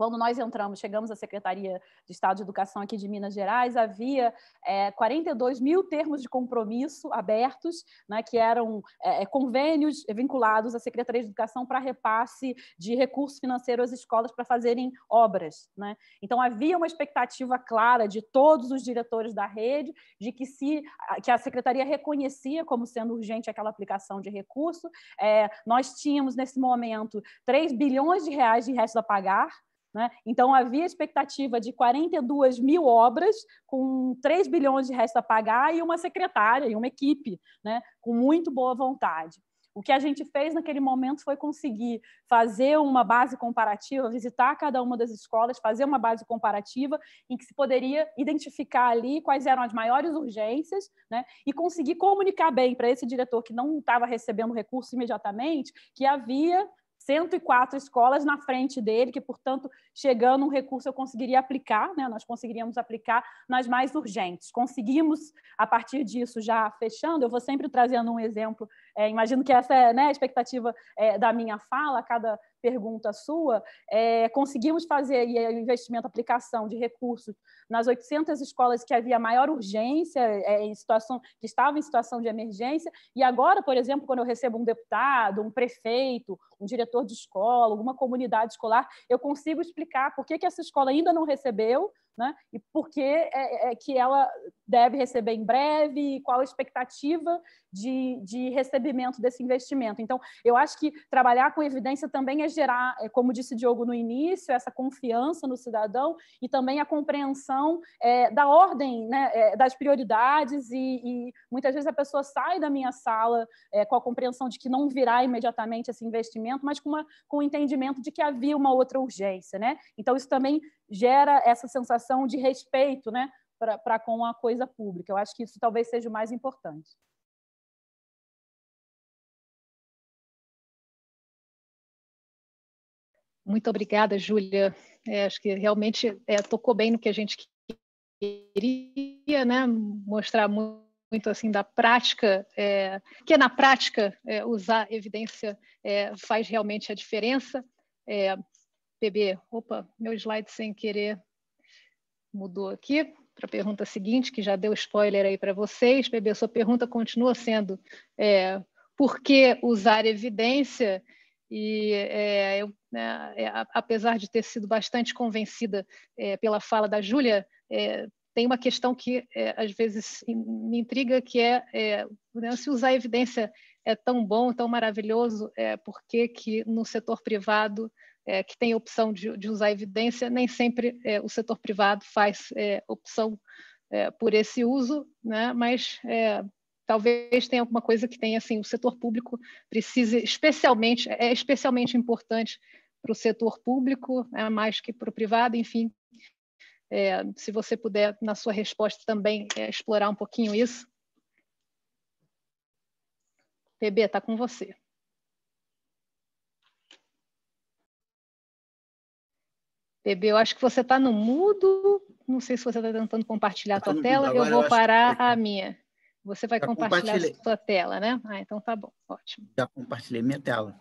Quando nós entramos, chegamos à Secretaria de Estado de Educação aqui de Minas Gerais, havia é, 42 mil termos de compromisso abertos, né, que eram é, é, convênios vinculados à Secretaria de Educação para repasse de recursos financeiros às escolas para fazerem obras. Né? Então, havia uma expectativa clara de todos os diretores da rede de que, se, que a Secretaria reconhecia como sendo urgente aquela aplicação de recurso. É, nós tínhamos, nesse momento, 3 bilhões de reais de resto a pagar, né? Então, havia expectativa de 42 mil obras, com 3 bilhões de resto a pagar, e uma secretária e uma equipe, né? com muito boa vontade. O que a gente fez naquele momento foi conseguir fazer uma base comparativa, visitar cada uma das escolas, fazer uma base comparativa em que se poderia identificar ali quais eram as maiores urgências, né? E conseguir comunicar bem para esse diretor que não estava recebendo recurso imediatamente que havia 104 escolas na frente dele, que, portanto, chegando um recurso eu conseguiria aplicar, né? nós conseguiríamos aplicar nas mais urgentes. Conseguimos, a partir disso, já fechando, eu vou sempre trazendo um exemplo é, imagino que essa é né, a expectativa é, da minha fala, cada pergunta sua. É, conseguimos fazer o investimento, aplicação de recursos nas 800 escolas que havia maior urgência, é, em situação que estavam em situação de emergência. E agora, por exemplo, quando eu recebo um deputado, um prefeito, um diretor de escola, alguma comunidade escolar, eu consigo explicar por que, que essa escola ainda não recebeu né? E por que, é, é, é, que ela deve receber em breve e qual a expectativa de, de recebimento desse investimento. Então, eu acho que trabalhar com evidência também é gerar, é, como disse Diogo no início, essa confiança no cidadão e também a compreensão é, da ordem, né, é, das prioridades e, e, muitas vezes a pessoa sai da minha sala com a compreensão de que não virá imediatamente esse investimento, mas com, uma, com o entendimento de que havia uma outra urgência, né? Então, isso também gera essa sensação de respeito né, para com a coisa pública. Eu acho que isso talvez seja o mais importante. Muito obrigada, Júlia. É, acho que realmente é, tocou bem no que a gente queria, né? Mostrar muito muito assim da prática, é, que é na prática é, usar evidência é, faz realmente a diferença. É, PB. Opa, meu slide sem querer mudou aqui para a pergunta seguinte, que já deu spoiler aí para vocês. PB, sua pergunta continua sendo é, por que usar evidência? E é, eu, né, é, apesar de ter sido bastante convencida é, pela fala da Júlia, é, tem uma questão que é, às vezes me intriga, que é, né, se usar evidência é tão bom, tão maravilhoso, é, por que no setor privado é, que tem opção de, de, usar evidência, nem sempre é, o setor privado faz é, opção é, por esse uso, né? mas é, talvez tenha alguma coisa que tenha, assim, o setor público precise especialmente, é especialmente importante para o setor público, né? mais que para o privado, enfim, é, se você puder, na sua resposta também, explorar um pouquinho isso. PB, está com você. Bebê, eu acho que você está no mudo. Não sei se você está tentando compartilhar a tua tela. Eu vou eu parar que... a minha. Você vai Já compartilhar a sua tela, né? Ah, então tá bom, ótimo. Já compartilhei minha tela.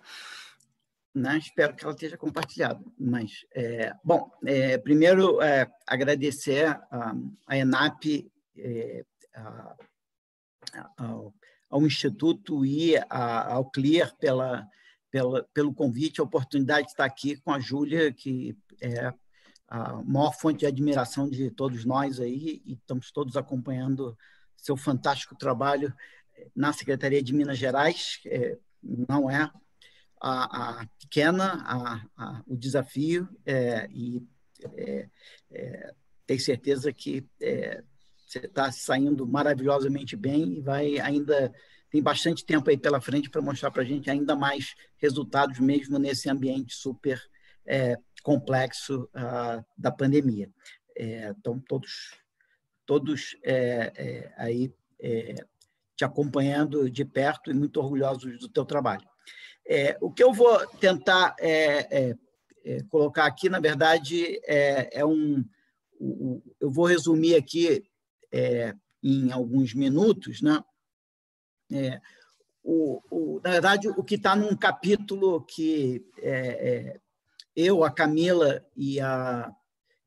Não, né? espero que ela esteja compartilhada. Mas, é, bom, é, primeiro é, agradecer a, a ENAP, é, a, ao, ao, Instituto e ao CLIAR pela, pela, pelo convite, a oportunidade de estar aqui com a Júlia, que é a maior fonte de admiração de todos nós aí, e estamos todos acompanhando seu fantástico trabalho na Secretaria de Minas Gerais, é, não é a, a pequena a, a, o desafio, é, e é, é tenho certeza que é, você está saindo maravilhosamente bem e vai ainda tem bastante tempo aí pela frente para mostrar para a gente ainda mais resultados, mesmo nesse ambiente super é, complexo ah, da pandemia. É, então, todos, todos é, é aí é, te acompanhando de perto e muito orgulhosos do teu trabalho. É, o que eu vou tentar colocar aqui, na verdade, é, um. eu vou resumir aqui em alguns minutos, né? É, o, o, na verdade, o que está num capítulo que é, é, eu, a Camila e a,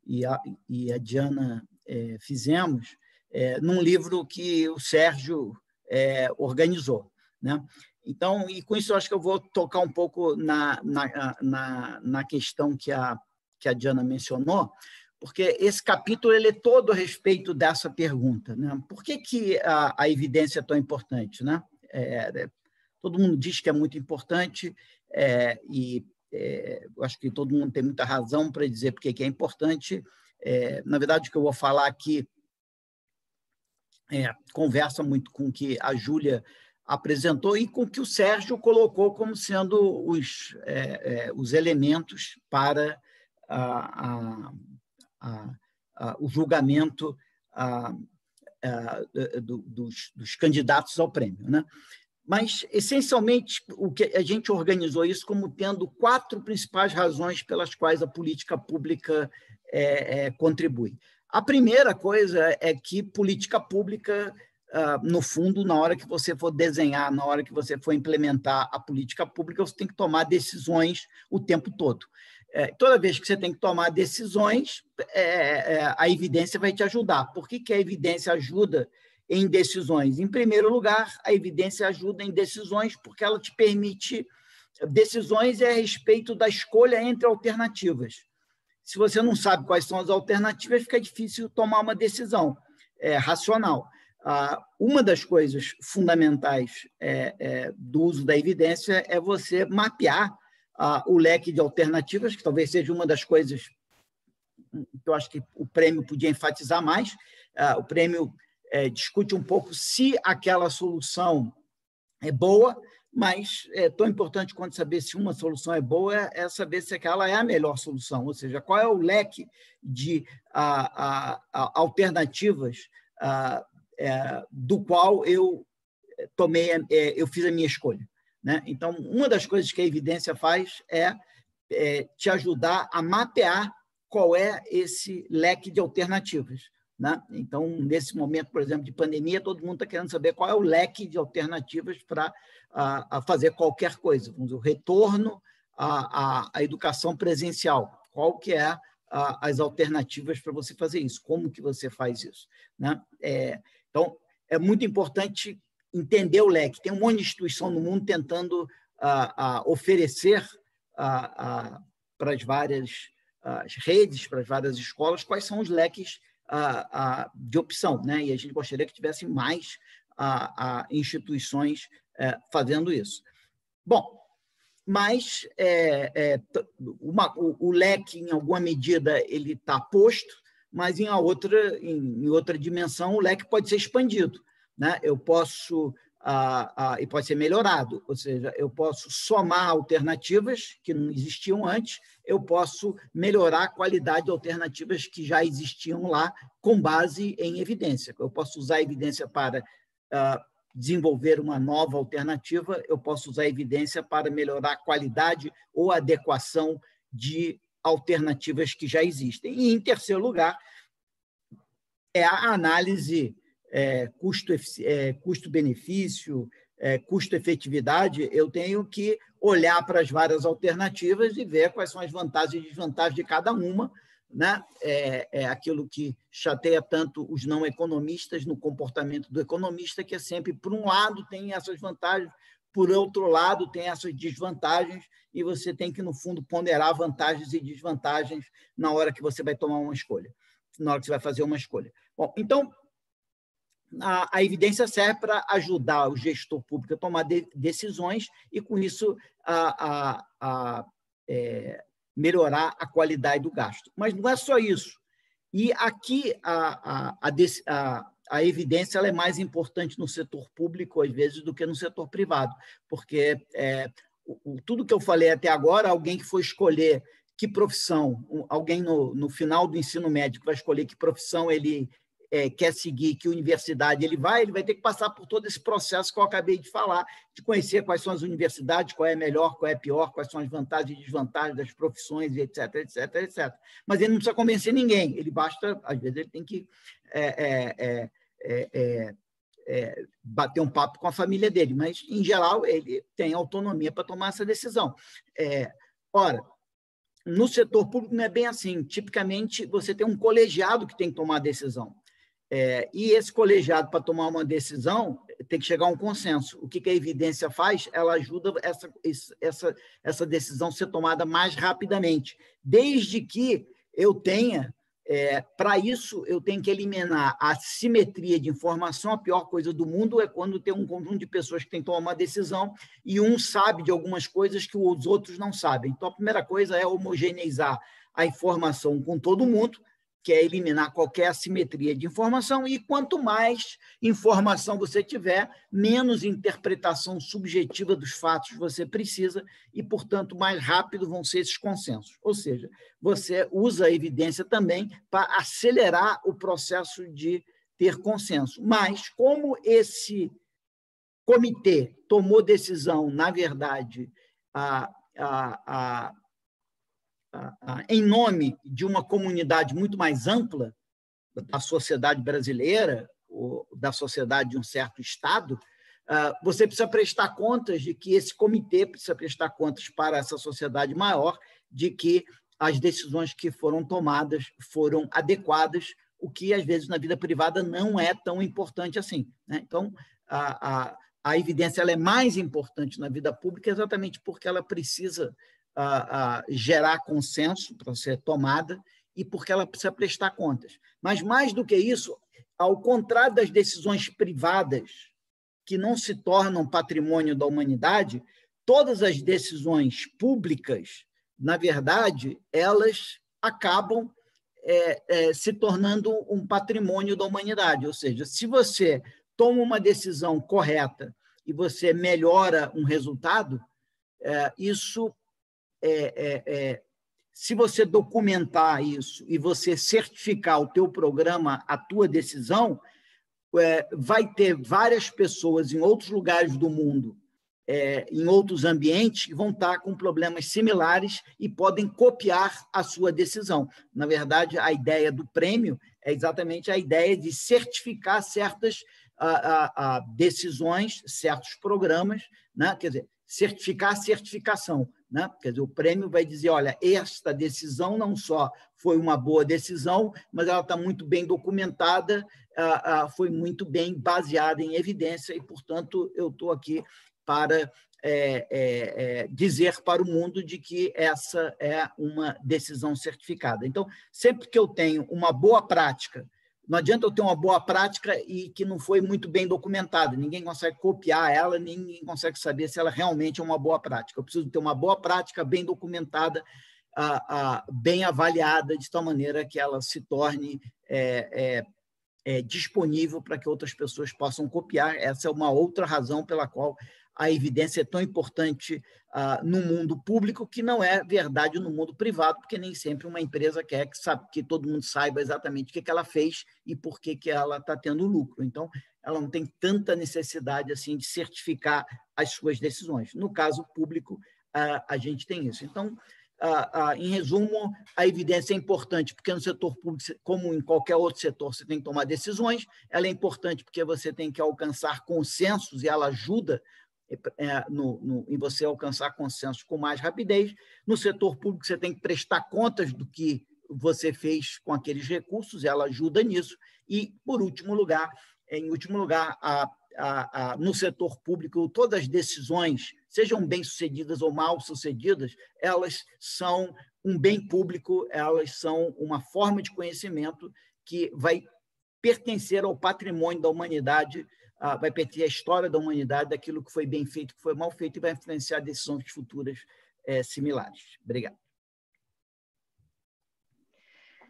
e a, e a Diana é, fizemos, é, num livro que o Sérgio é, organizou. Né? Então, e com isso acho que eu vou tocar um pouco na, na, na, na questão que a, que a Diana mencionou, porque esse capítulo ele é todo a respeito dessa pergunta. Né? Por que, que a, a evidência é tão importante? Né? É, é todo mundo diz que é muito importante é, e é, eu acho que todo mundo tem muita razão para dizer porque que é importante. É, na verdade, o que eu vou falar aqui é, conversa muito com o que a Júlia apresentou e com o que o Sérgio colocou como sendo os, os elementos para a a, a, o julgamento do, dos, dos, candidatos ao prêmio. Né? Mas, essencialmente, o que a gente organizou isso como tendo quatro principais razões pelas quais a política pública é, é, contribui. A primeira coisa é que política pública, ah, no fundo, na hora que você for desenhar, na hora que você for implementar a política pública, você tem que tomar decisões o tempo todo é, toda vez que você tem que tomar decisões, é, é, é, a evidência vai te ajudar. Por que, que a evidência ajuda em decisões? Em primeiro lugar, a evidência ajuda em decisões porque ela te permite decisões é a respeito da escolha entre alternativas. Se você não sabe quais são as alternativas, fica difícil tomar uma decisão é, racional. Ah, uma das coisas fundamentais é, é, do uso da evidência é você mapear ah, o leque de alternativas, que talvez seja uma das coisas que eu acho que o prêmio podia enfatizar mais. Ah, o prêmio é, discute um pouco se aquela solução é boa, mas é tão importante quanto saber se uma solução é boa é saber se aquela é a melhor solução, ou seja, qual é o leque de alternativas ah, é, do qual eu é, tomei, é, eu fiz a minha escolha. Né? Então, uma das coisas que a evidência faz é, é te ajudar a mapear qual é esse leque de alternativas. Né? Então, nesse momento, por exemplo, de pandemia, todo mundo está querendo saber qual é o leque de alternativas para a, a, fazer qualquer coisa. Vamos dizer, o retorno à, à, à educação presencial. Qual que é a, as alternativas para você fazer isso? Como que você faz isso? Né? É, então, é muito importante entender o leque. Tem um monte de instituição no mundo tentando a, ah, ah, oferecer ah, para as várias redes, para as várias escolas, quais são os leques de opção. Né? E a gente gostaria que tivessem mais instituições eh, fazendo isso. Bom, mas é, é, uma, o, o, leque, em alguma medida, ele está posto, mas em outra, em outra dimensão, o leque pode ser expandido né? eu posso, ah, ah, e pode ser melhorado, ou seja, eu posso somar alternativas que não existiam antes, eu posso melhorar a qualidade de alternativas que já existiam lá com base em evidência. Eu posso usar a evidência para ah, desenvolver uma nova alternativa, eu posso usar a evidência para melhorar a qualidade ou adequação de alternativas que já existem. E, em terceiro lugar, é a análise é, é, custo-benefício, é, custo benefício é, custo-efetividade, eu tenho que olhar para as várias alternativas e ver quais são as vantagens e desvantagens de cada uma. Né? É, é aquilo que chateia tanto os não economistas no comportamento do economista, que é sempre, por um lado, tem essas vantagens, por outro lado, tem essas desvantagens, e você tem que, no fundo, ponderar vantagens e desvantagens na hora que você vai tomar uma escolha, na hora que você vai fazer uma escolha. Bom, então, a, a evidência serve para ajudar o gestor público a tomar de, decisões e, com isso, a, a, a é, melhorar a qualidade do gasto. Mas não é só isso. E aqui a, a, a, a evidência é mais importante no setor público, às vezes, do que no setor privado, porque é, o, tudo que eu falei até agora, alguém que for escolher que profissão, alguém no, no final do ensino médio vai escolher que profissão ele é, quer seguir que universidade ele vai, ele vai ter que passar por todo esse processo que eu acabei de falar, de conhecer quais são as universidades, qual é melhor, qual é pior, quais são as vantagens e desvantagens das profissões, etc, etc, etc. Mas ele não precisa convencer ninguém, ele basta, às vezes, ele tem que é, é, é, bater um papo com a família dele, mas, em geral, ele tem autonomia para tomar essa decisão. É, ora, no setor público não é bem assim. Tipicamente, você tem um colegiado que tem que tomar a decisão. É, e esse colegiado, para tomar uma decisão, tem que chegar a um consenso. O que, que a evidência faz? Ela ajuda essa, essa, essa decisão ser tomada mais rapidamente, desde que eu tenha. É, para isso, eu tenho que eliminar a simetria de informação. A pior coisa do mundo é quando tem um conjunto de pessoas que tem que tomar uma decisão e um sabe de algumas coisas que os outros não sabem. Então, a primeira coisa é homogeneizar a informação com todo mundo que é eliminar qualquer assimetria de informação, e quanto mais informação você tiver, menos interpretação subjetiva dos fatos você precisa, e, portanto, mais rápido vão ser esses consensos. Ou seja, você usa a evidência também para acelerar o processo de ter consenso. Mas, como esse comitê tomou decisão, na verdade, a, a, a ah, em nome de uma comunidade muito mais ampla da sociedade brasileira, ou da sociedade de um certo Estado, ah, você precisa prestar contas de que esse comitê precisa prestar contas para essa sociedade maior de que as decisões que foram tomadas foram adequadas, o que às vezes na vida privada não é tão importante assim. Né? Então, a, a, a evidência ela é mais importante na vida pública exatamente porque ela precisa a, a gerar consenso para ser tomada e porque ela precisa prestar contas. Mas, mais do que isso, ao contrário das decisões privadas, que não se tornam patrimônio da humanidade, todas as decisões públicas, na verdade, elas acabam é, é, se tornando um patrimônio da humanidade. Ou seja, se você toma uma decisão correta e você melhora um resultado, é, isso é, é, é, se você documentar isso e você certificar o teu programa, a tua decisão, é, vai ter várias pessoas em outros lugares do mundo, é, em outros ambientes, que vão estar com problemas similares e podem copiar a sua decisão. Na verdade, a ideia do prêmio é exatamente a ideia de certificar certas a, a, a decisões, certos programas, né? quer dizer, certificar a certificação. Né? Quer dizer, o prêmio vai dizer: olha, esta decisão não só foi uma boa decisão, mas ela está muito bem documentada, foi muito bem baseada em evidência, e, portanto, eu estou aqui para é, é, é, dizer para o mundo de que essa é uma decisão certificada. Então, sempre que eu tenho uma boa prática não adianta eu ter uma boa prática e que não foi muito bem documentada. Ninguém consegue copiar ela, ninguém consegue saber se ela realmente é uma boa prática. Eu preciso ter uma boa prática bem documentada, a, a, bem avaliada, de tal maneira que ela se torne é, é, é, disponível para que outras pessoas possam copiar. Essa é uma outra razão pela qual a evidência é tão importante uh, no mundo público que não é verdade no mundo privado, porque nem sempre uma empresa quer que, sabe, que todo mundo saiba exatamente o que, que ela fez e por que, que ela está tendo lucro. Então, ela não tem tanta necessidade assim de certificar as suas decisões. No caso público, uh, a gente tem isso. Então, uh, em resumo, a evidência é importante porque no setor público, como em qualquer outro setor, você tem que tomar decisões. Ela é importante porque você tem que alcançar consensos e ela ajuda é, é, no, no, em você alcançar consenso com mais rapidez. No setor público, você tem que prestar contas do que você fez com aqueles recursos, ela ajuda nisso. E, por último lugar, em último lugar, a, a, a, no setor público, todas as decisões, sejam bem-sucedidas ou mal-sucedidas, elas são um bem público, elas são uma forma de conhecimento que vai pertencer ao patrimônio da humanidade vai permitir a história da humanidade daquilo que foi bem feito, que foi mal feito, e vai influenciar decisões futuras é, similares. Obrigado.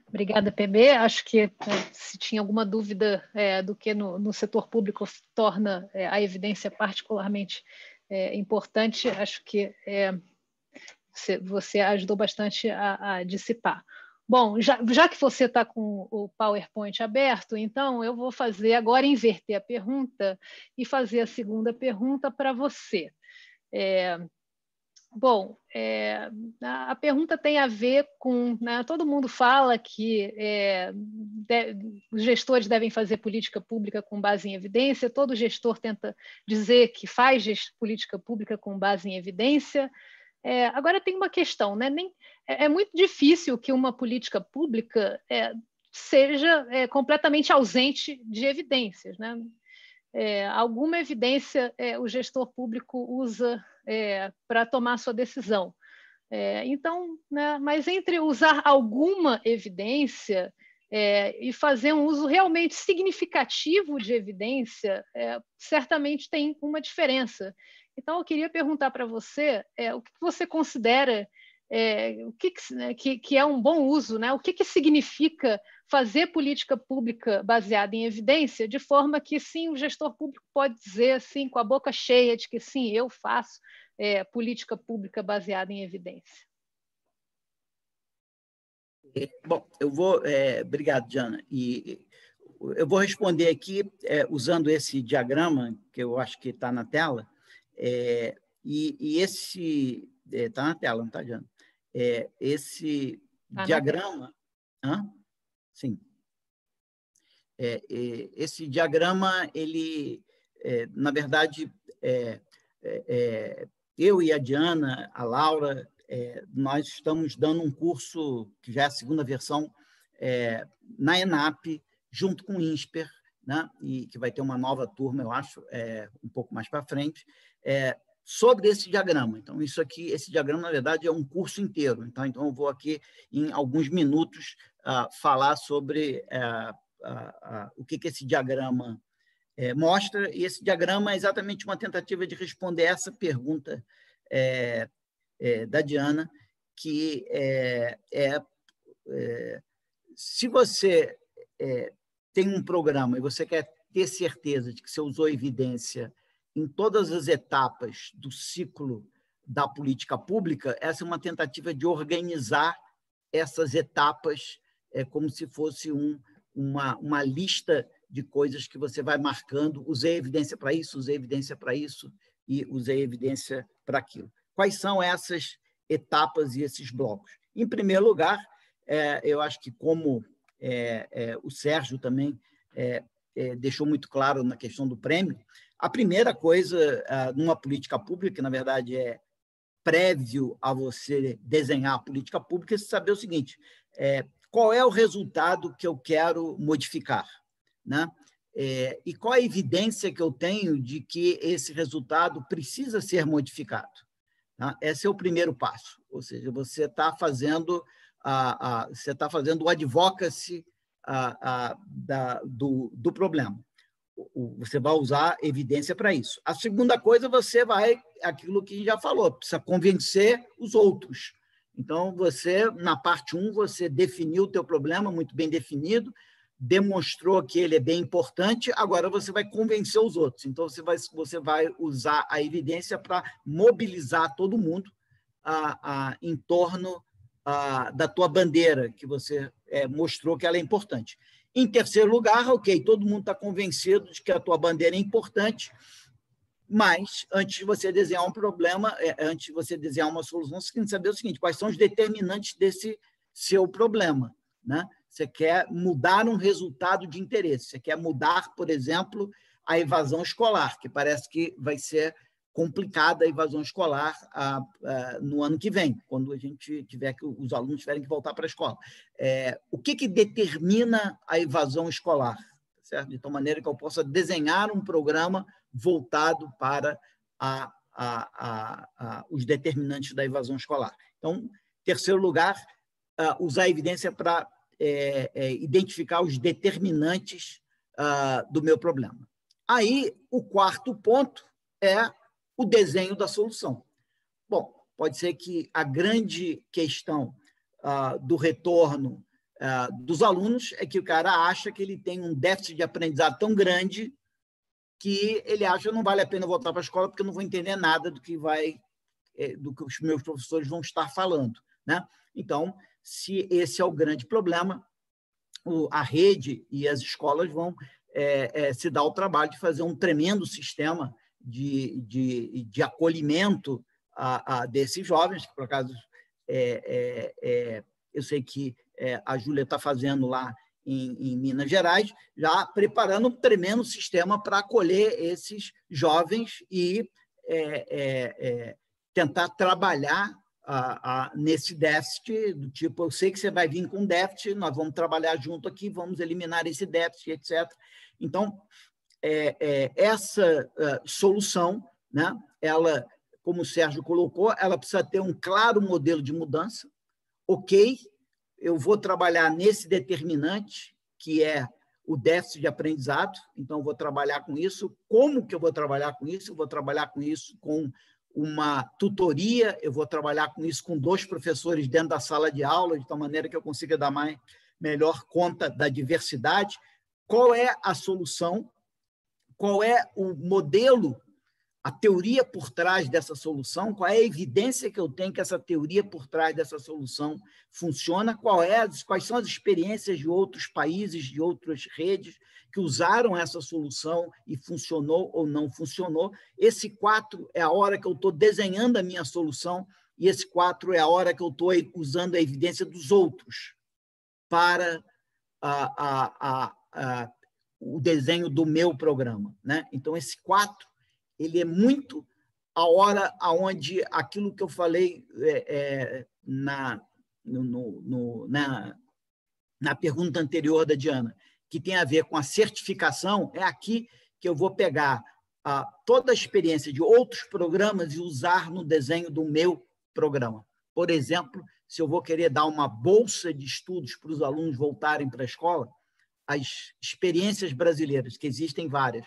Obrigada, PB. Acho que é, se tinha alguma dúvida é, do que no, no, setor público torna é, a evidência particularmente é, importante, acho que é, você, você, ajudou bastante a, a dissipar. Bom, já, já que você está com o PowerPoint aberto, então eu vou fazer agora inverter a pergunta e fazer a segunda pergunta para você. É, bom, é, a, a, pergunta tem a ver com. Né, todo mundo fala que é, de, os gestores devem fazer política pública com base em evidência, todo gestor tenta dizer que faz política pública com base em evidência. É, agora tem uma questão, né? Nem, é, é, muito difícil que uma política pública é, seja é, completamente ausente de evidências, né? É, alguma evidência é, o gestor público usa para tomar sua decisão. então, né, mas entre usar alguma evidência e fazer um uso realmente significativo de evidência, certamente tem uma diferença. Então, eu queria perguntar para você é, o que você considera é, o que, né, que, que, é um bom uso, né? o que, que significa fazer política pública baseada em evidência, de forma que sim, o gestor público pode dizer assim, com a boca cheia de que sim, eu faço é, política pública baseada em evidência. Bom, eu vou. É, obrigado, Diana. E eu vou responder aqui é, usando esse diagrama que eu acho que está na tela é, e, e, esse. Está é, tá na tela, não está adiando. É, esse tá diagrama. Hã? Sim. É, esse diagrama, ele, é, na verdade, é, eu e a Diana, a Laura, nós estamos dando um curso, que já é a segunda versão, na ENAP, junto com o INSPER, né? e que vai ter uma nova turma, eu acho, é, um pouco mais para frente, é, sobre esse diagrama. Então, isso aqui, esse diagrama, na verdade, é um curso inteiro. Então, então eu vou aqui, em alguns minutos, ah, falar sobre é, o que, que esse diagrama é, mostra. E esse diagrama é exatamente uma tentativa de responder essa pergunta é, da Diana, que é, se você tem um programa e você quer ter certeza de que você usou evidência em todas as etapas do ciclo da política pública, essa é uma tentativa de organizar essas etapas é, como se fosse um, uma, uma lista de coisas que você vai marcando. Usei evidência para isso, usei evidência para isso e usei evidência para aquilo. Quais são essas etapas e esses blocos? Em primeiro lugar, é, eu acho que como é, é, o Sérgio também é, é, deixou muito claro na questão do prêmio, a primeira coisa ah, numa política pública, que na verdade é prévio a você desenhar a política pública, é saber o seguinte: é, qual é o resultado que eu quero modificar, né? É, e qual a evidência que eu tenho de que esse resultado precisa ser modificado? Tá? Esse é o primeiro passo, ou seja, você está fazendo a, a, você está fazendo o advocacy a, a, da, do, do problema você vai usar evidência para isso. A segunda coisa, você vai, aquilo que já falou, precisa convencer os outros. Então, você, na parte 1, um, você definiu o teu problema, muito bem definido, demonstrou que ele é bem importante, agora você vai convencer os outros. Então, você vai, você vai usar a evidência para mobilizar todo mundo a, a, em torno a, da tua bandeira, que você é, mostrou que ela é importante. Em terceiro lugar, ok, todo mundo está convencido de que a tua bandeira é importante, mas antes de você desenhar um problema, é, é, antes de você desenhar uma solução, você tem que saber o seguinte: quais são os determinantes desse seu problema, né? Você quer mudar um resultado de interesse. Você quer mudar, por exemplo, a evasão escolar, que parece que vai ser complicada a evasão escolar no ano que vem, quando a gente tiver que os alunos tiverem que voltar para a escola. É, o que, que determina a evasão escolar? Certo? De tal maneira que eu possa desenhar um programa voltado para a, a os determinantes da evasão escolar. Então, terceiro lugar, usar a evidência para é, é, identificar os determinantes do meu problema. Aí, o quarto ponto é o desenho da solução. Bom, pode ser que a grande questão ah, do retorno ah, dos alunos é que o cara acha que ele tem um déficit de aprendizado tão grande que ele acha que não vale a pena voltar para a escola porque eu não vou entender nada do que vai eh, do que os meus professores vão estar falando, né? Então, se esse é o grande problema, a rede e as escolas vão é, é, se dar o trabalho de fazer um tremendo sistema de, de, de acolhimento a, a, desses jovens, que por acaso é, é, é eu sei que é, a Júlia está fazendo lá em, em, Minas Gerais, já preparando um tremendo sistema para acolher esses jovens e é, tentar trabalhar a, a, nesse déficit, do tipo, eu sei que você vai vir com déficit, nós vamos trabalhar junto aqui, vamos eliminar esse déficit, etc. Então, é, é, essa ah, solução, né, ela, como o Sérgio colocou, ela precisa ter um claro modelo de mudança. Ok, eu vou trabalhar nesse determinante, que é o déficit de aprendizado, então vou trabalhar com isso. Como que eu vou trabalhar com isso? Eu vou trabalhar com isso com uma tutoria, eu vou trabalhar com isso com dois professores dentro da sala de aula, de tal maneira que eu consiga dar mais, melhor conta da diversidade. Qual é a solução qual é o modelo, a teoria por trás dessa solução, qual é a evidência que eu tenho que essa teoria por trás dessa solução funciona, qual é, quais são as experiências de outros países, de outras redes que usaram essa solução e funcionou ou não funcionou. Esse 4 é a hora que eu estou desenhando a minha solução e esse 4 é a hora que eu estou usando a evidência dos outros para a, a, a, a o desenho do meu programa, né? Então esse 4, ele é muito a hora aonde aquilo que eu falei é, é, na, no, no, na, na pergunta anterior da Diana, que tem a ver com a certificação, é aqui que eu vou pegar a, toda a experiência de outros programas e usar no desenho do meu programa. Por exemplo, se eu vou querer dar uma bolsa de estudos para os alunos voltarem para a escola, as experiências brasileiras, que existem várias,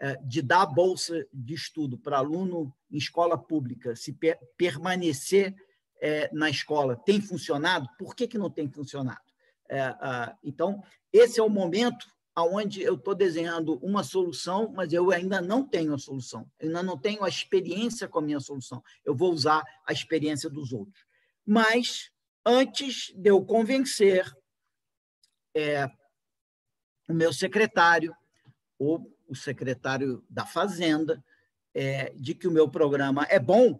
eh, de dar bolsa de estudo para aluno em escola pública, se per permanecer eh, na escola, tem funcionado? Por que, que não tem funcionado? Eh, ah, então, esse é o momento onde eu estou desenhando uma solução, mas eu ainda não tenho a solução, eu ainda não tenho a experiência com a minha solução. Eu vou usar a experiência dos outros. Mas, antes de eu convencer é, o meu secretário ou o secretário da Fazenda é, de que o meu programa é bom,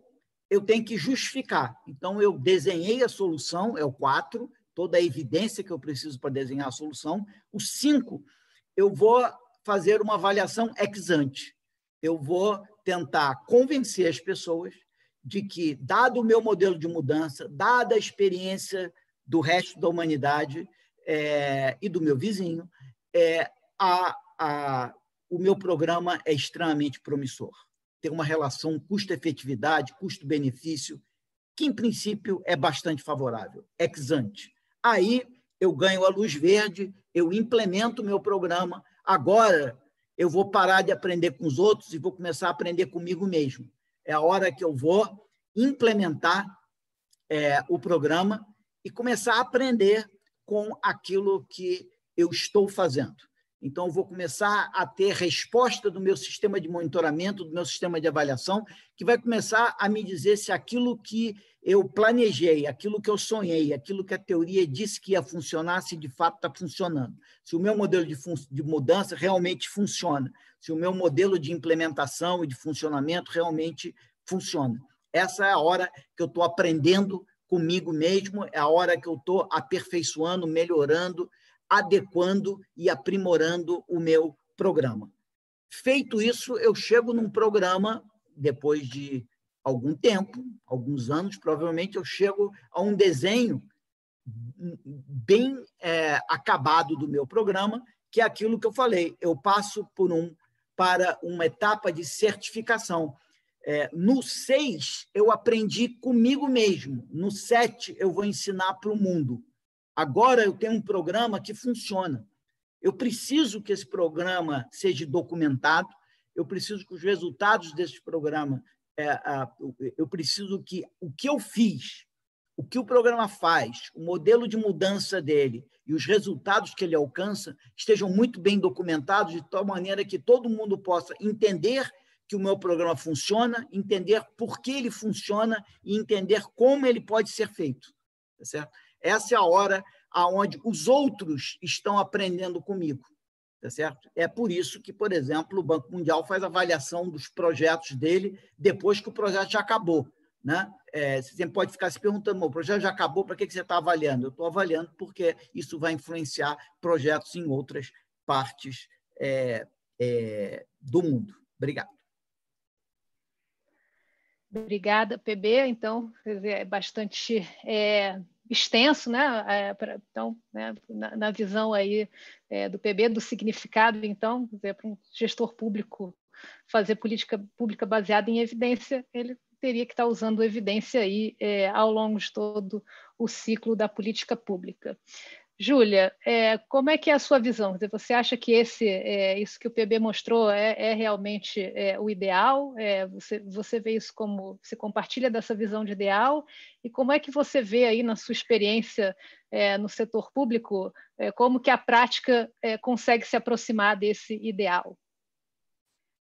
eu tenho que justificar. Então, eu desenhei a solução, é o 4, toda a evidência que eu preciso para desenhar a solução. O 5, eu vou fazer uma avaliação ex ante. Eu vou tentar convencer as pessoas de que, dado o meu modelo de mudança, dada a experiência do resto da humanidade é, e do meu vizinho, é, a, a, o meu programa é extremamente promissor. Tem uma relação custo-efetividade, custo-benefício, que, em princípio, é bastante favorável, ex ante. Aí eu ganho a luz verde, eu implemento o meu programa. Agora eu vou parar de aprender com os outros e vou começar a aprender comigo mesmo. É a hora que eu vou implementar é, o programa e começar a aprender com aquilo que eu estou fazendo. Então, eu vou começar a ter resposta do meu sistema de monitoramento, do meu sistema de avaliação, que vai começar a me dizer se aquilo que eu planejei, aquilo que eu sonhei, aquilo que a teoria disse que ia funcionar, se de fato está funcionando. Se o meu modelo de, de, mudança realmente funciona. Se o meu modelo de implementação e de funcionamento realmente funciona. Essa é a hora que eu estou aprendendo comigo mesmo, é a hora que eu estou aperfeiçoando, melhorando adequando e aprimorando o meu programa. Feito isso, eu chego num programa, depois de algum tempo, alguns anos, provavelmente, eu chego a um desenho bem é, acabado do meu programa, que é aquilo que eu falei. Eu passo por um para uma etapa de certificação. É, no 6, eu aprendi comigo mesmo. No 7, eu vou ensinar para o mundo. Agora eu tenho um programa que funciona. Eu preciso que esse programa seja documentado, eu preciso que os resultados desse programa, é, eu preciso que o que eu fiz, o que o programa faz, o modelo de mudança dele e os resultados que ele alcança estejam muito bem documentados, de tal maneira que todo mundo possa entender que o meu programa funciona, entender por que ele funciona e entender como ele pode ser feito. Tá certo? Essa é a hora aonde os outros estão aprendendo comigo, tá certo? É por isso que, por exemplo, o Banco Mundial faz avaliação dos projetos dele depois que o projeto já acabou, né? É, você pode ficar se perguntando, o projeto já acabou, para que, que você está avaliando? Eu estou avaliando porque isso vai influenciar projetos em outras partes é, é, do mundo. Obrigado. Obrigada, PB. Então, é bastante é, extenso, né? É, pra, então, né? Na, na, visão aí é, do PB, do significado, então, para um gestor público fazer política pública baseada em evidência, ele teria que estar tá usando evidência aí é, ao longo de todo o ciclo da política pública. Júlia, é, como é que é a sua visão? Você acha que esse, é, isso que o PB mostrou é, é realmente é, o ideal? É, você, você, vê isso como se compartilha dessa visão de ideal? E como é que você vê aí na sua experiência é, no setor público como que a prática consegue se aproximar desse ideal?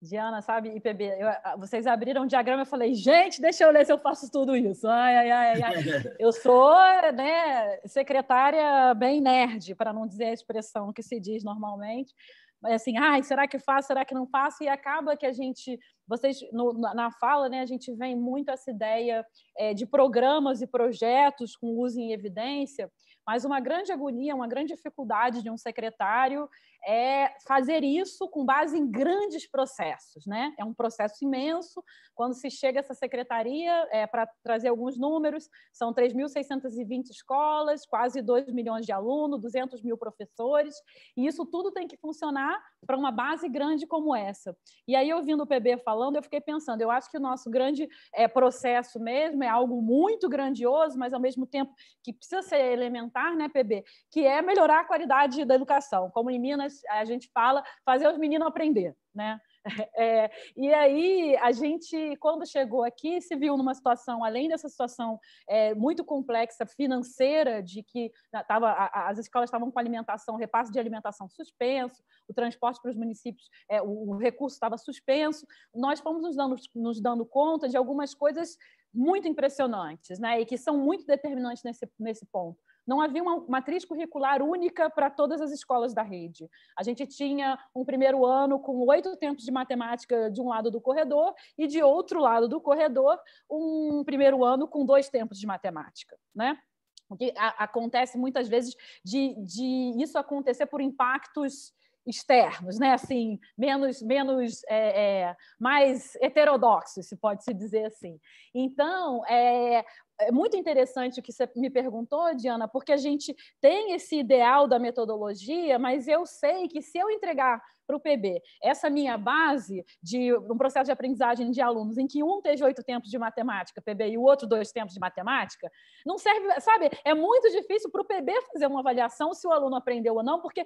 Diana, sabe, IPB, eu, vocês abriram um diagrama, e eu falei, gente, deixa eu ler se eu faço tudo isso. Ai, ai, ai, ai. eu sou, né, secretária bem nerd, para não dizer a expressão que se diz normalmente. Mas assim, ai, será que faço, será que não faço? E acaba que a gente, vocês, no, na fala, né, a gente vem muito essa ideia é, de programas e projetos com uso em evidência, mas uma grande agonia, uma grande dificuldade de um secretário é fazer isso com base em grandes processos, né? É um processo imenso. Quando se chega essa secretaria, é, para trazer alguns números, são 3.620 escolas, quase 2 milhões de alunos, 200 mil professores, e isso tudo tem que funcionar para uma base grande como essa. E aí, ouvindo o PB falando, eu fiquei pensando, eu acho que o nosso grande é, processo mesmo é algo muito grandioso, mas ao mesmo tempo que precisa ser elementar, né, PB? Que é melhorar a qualidade da educação. Como em Minas, meninas, a gente fala, fazer os meninos aprender, né? É, e aí a gente, quando chegou aqui, se viu numa situação, além dessa situação é, muito complexa financeira, de que tava, a, as escolas estavam com alimentação, repasse de alimentação suspenso, o transporte para os municípios, é, o, o, recurso estava suspenso, nós fomos nos dando, nos dando conta de algumas coisas muito impressionantes, né? E que são muito determinantes nesse, nesse ponto. Não havia uma matriz curricular única para todas as escolas da rede. A gente tinha um primeiro ano com oito tempos de matemática de um lado do corredor e de outro lado do corredor um primeiro ano com dois tempos de matemática, né? O que acontece muitas vezes de, de isso acontecer por impactos externos, né? Assim, menos, menos, é, é, mais heterodoxos, se pode se dizer assim. Então, é, é muito interessante o que você me perguntou, Diana, porque a gente tem esse ideal da metodologia, mas eu sei que se eu entregar para o PB. Essa minha base de um processo de aprendizagem de alunos em que um esteja oito tempos de matemática, PB, e o outro dois tempos de matemática, não serve, sabe? É muito difícil para o PB fazer uma avaliação se o aluno aprendeu ou não, porque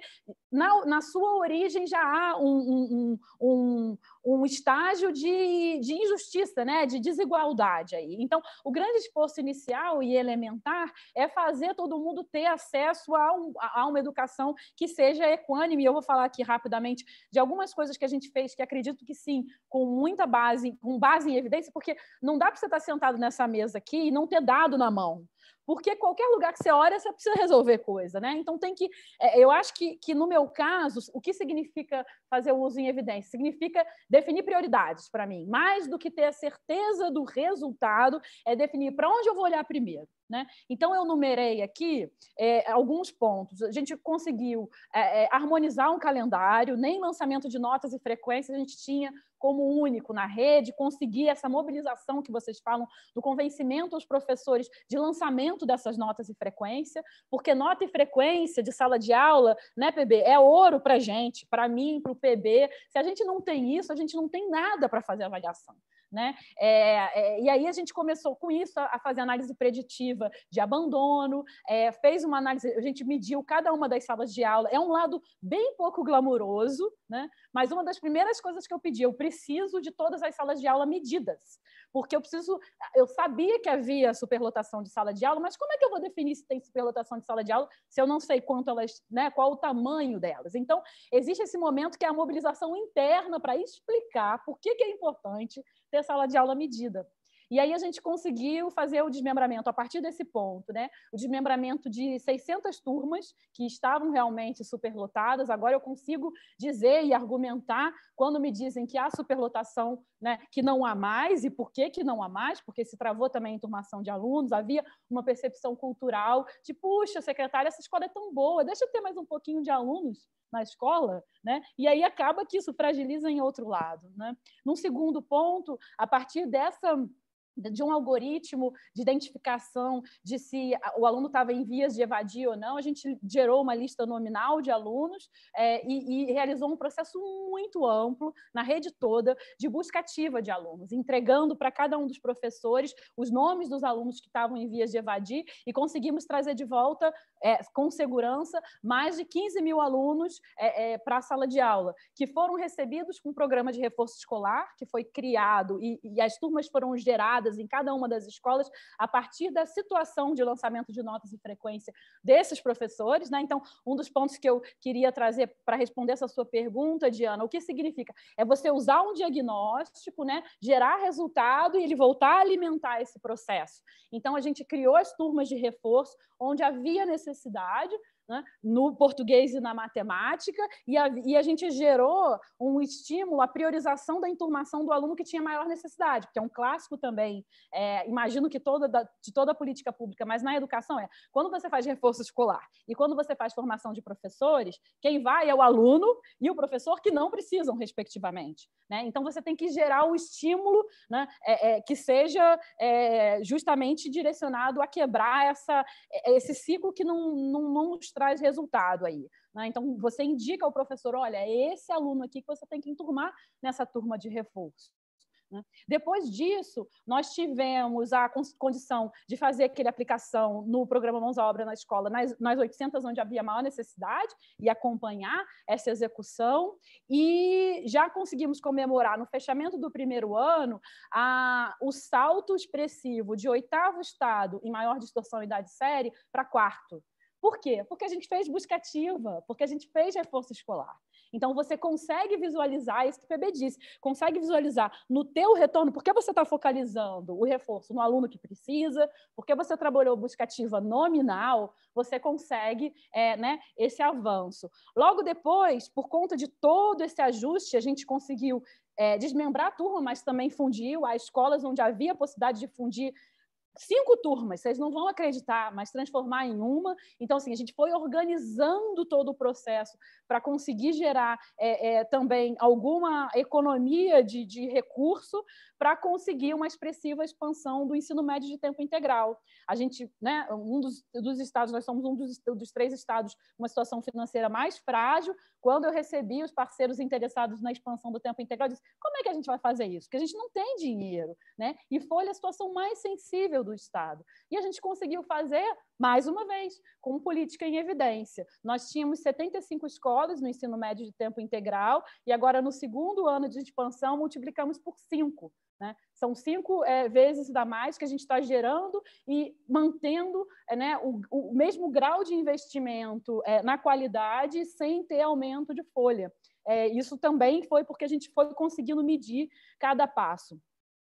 na, na sua origem já há um, um, um, um estágio de, de injustiça, né? de desigualdade aí. Então, o grande esforço inicial e elementar é fazer todo mundo ter acesso a, um, a uma educação que seja equânime. Eu vou falar aqui rapidamente de algumas coisas que a gente fez, que acredito que sim, com muita base, com base em evidência, porque não dá para você estar tá sentado nessa mesa aqui e não ter dado na mão porque qualquer lugar que você olha, você precisa resolver coisa, né? Então tem que. É, eu acho que, que no meu caso, o que significa fazer o uso em evidência? Significa definir prioridades para mim. Mais do que ter a certeza do resultado, é definir para onde eu vou olhar primeiro. Né? Então, eu numerei aqui é, alguns pontos. A gente conseguiu é, é, harmonizar um calendário, nem lançamento de notas e frequências a gente tinha como único na rede, conseguir essa mobilização que vocês falam, do convencimento aos professores de lançamento dessas notas e frequência, porque nota e frequência de sala de aula, né, PB, é ouro para gente, para mim, para o PB. Se a gente não tem isso, a gente não tem nada para fazer avaliação. Né? É, é, e aí a gente começou com isso a, a fazer análise preditiva de abandono, é, fez uma análise, a gente mediu cada uma das salas de aula. É um lado bem pouco glamouroso, né? mas uma das primeiras coisas que eu pedi, eu preciso de todas as salas de aula medidas, porque eu preciso. Eu sabia que havia superlotação de sala de aula, mas como é que eu vou definir se tem superlotação de sala de aula se eu não sei quanto elas, né, qual o tamanho delas? Então, existe esse momento que é a mobilização interna para explicar por que, que é importante ter sala de aula medida. E aí a gente conseguiu fazer o desmembramento a partir desse ponto, né? O desmembramento de 600 turmas que estavam realmente superlotadas. Agora eu consigo dizer e argumentar quando me dizem que há superlotação, né, que não há mais e por que que não há mais? Porque se travou também a turmação de alunos, havia uma percepção cultural de, puxa, secretária, essa escola é tão boa, deixa eu ter mais um pouquinho de alunos na escola, né? E aí acaba que isso fragiliza em outro lado, né? Num segundo ponto, a partir dessa de um algoritmo de identificação de se o aluno estava em vias de evadir ou não, a gente gerou uma lista nominal de alunos é, e, e, realizou um processo muito amplo na rede toda de busca ativa de alunos, entregando para cada um dos professores os nomes dos alunos que estavam em vias de evadir e conseguimos trazer de volta é, com segurança mais de 15 mil alunos é, é, para a sala de aula, que foram recebidos com um programa de reforço escolar que foi criado e, e as turmas foram geradas em cada uma das escolas a partir da situação de lançamento de notas e frequência desses professores. Né? Então, um dos pontos que eu queria trazer para responder essa sua pergunta, Diana, o que significa? É você usar um diagnóstico, né, gerar resultado e ele voltar a alimentar esse processo. Então, a gente criou as turmas de reforço onde havia necessidade né, no português e na matemática, e a, e a gente gerou um estímulo à priorização da enturmação do aluno que tinha maior necessidade, porque é um clássico também, é, imagino que toda da, de toda a política pública, mas na educação é, quando você faz reforço escolar e quando você faz formação de professores, quem vai é o aluno e o professor que não precisam, respectivamente. Né? Então, você tem que gerar o estímulo né, é, é, que seja é, justamente direcionado a quebrar essa, é, esse ciclo que não, não, não traz resultado aí. Né? Então, você indica ao professor: olha, é esse aluno aqui que você tem que enturmar nessa turma de reforço. Né? Depois disso, nós tivemos a condição de fazer aquela aplicação no programa Mãos à Obra na escola, nas, nas 800 onde havia maior necessidade, e acompanhar essa execução. E já conseguimos comemorar, no fechamento do primeiro ano, a, o salto expressivo de oitavo estado em maior distorção idade série para quarto. Por quê? Porque a gente fez buscativa, porque a gente fez reforço escolar. Então você consegue visualizar isso que o PB disse, consegue visualizar no teu retorno, porque você está focalizando o reforço no aluno que precisa, porque você trabalhou buscativa nominal, você consegue é, né, esse avanço. Logo depois, por conta de todo esse ajuste, a gente conseguiu é, desmembrar a turma, mas também fundiu as escolas onde havia possibilidade de fundir cinco turmas, vocês não vão acreditar, mas transformar em uma. Então, assim, a gente foi organizando todo o processo para conseguir gerar é, é, também alguma economia de, de recurso para conseguir uma expressiva expansão do ensino médio de tempo integral. A gente, né, um dos, dos estados, nós somos um dos, dos três estados com uma situação financeira mais frágil. Quando eu recebi os parceiros interessados na expansão do tempo integral, eu disse, como é que a gente vai fazer isso? Porque a gente não tem dinheiro, né? E foi a situação mais sensível do Estado. E a gente conseguiu fazer, mais uma vez, com política em evidência. Nós tínhamos 75 escolas no ensino médio de tempo integral, e agora, no segundo ano de expansão, multiplicamos por cinco. Né? São cinco é, vezes da mais que a gente está gerando e mantendo é, né, o, o, mesmo grau de investimento é, na qualidade sem ter aumento de folha. É, isso também foi porque a gente foi conseguindo medir cada passo.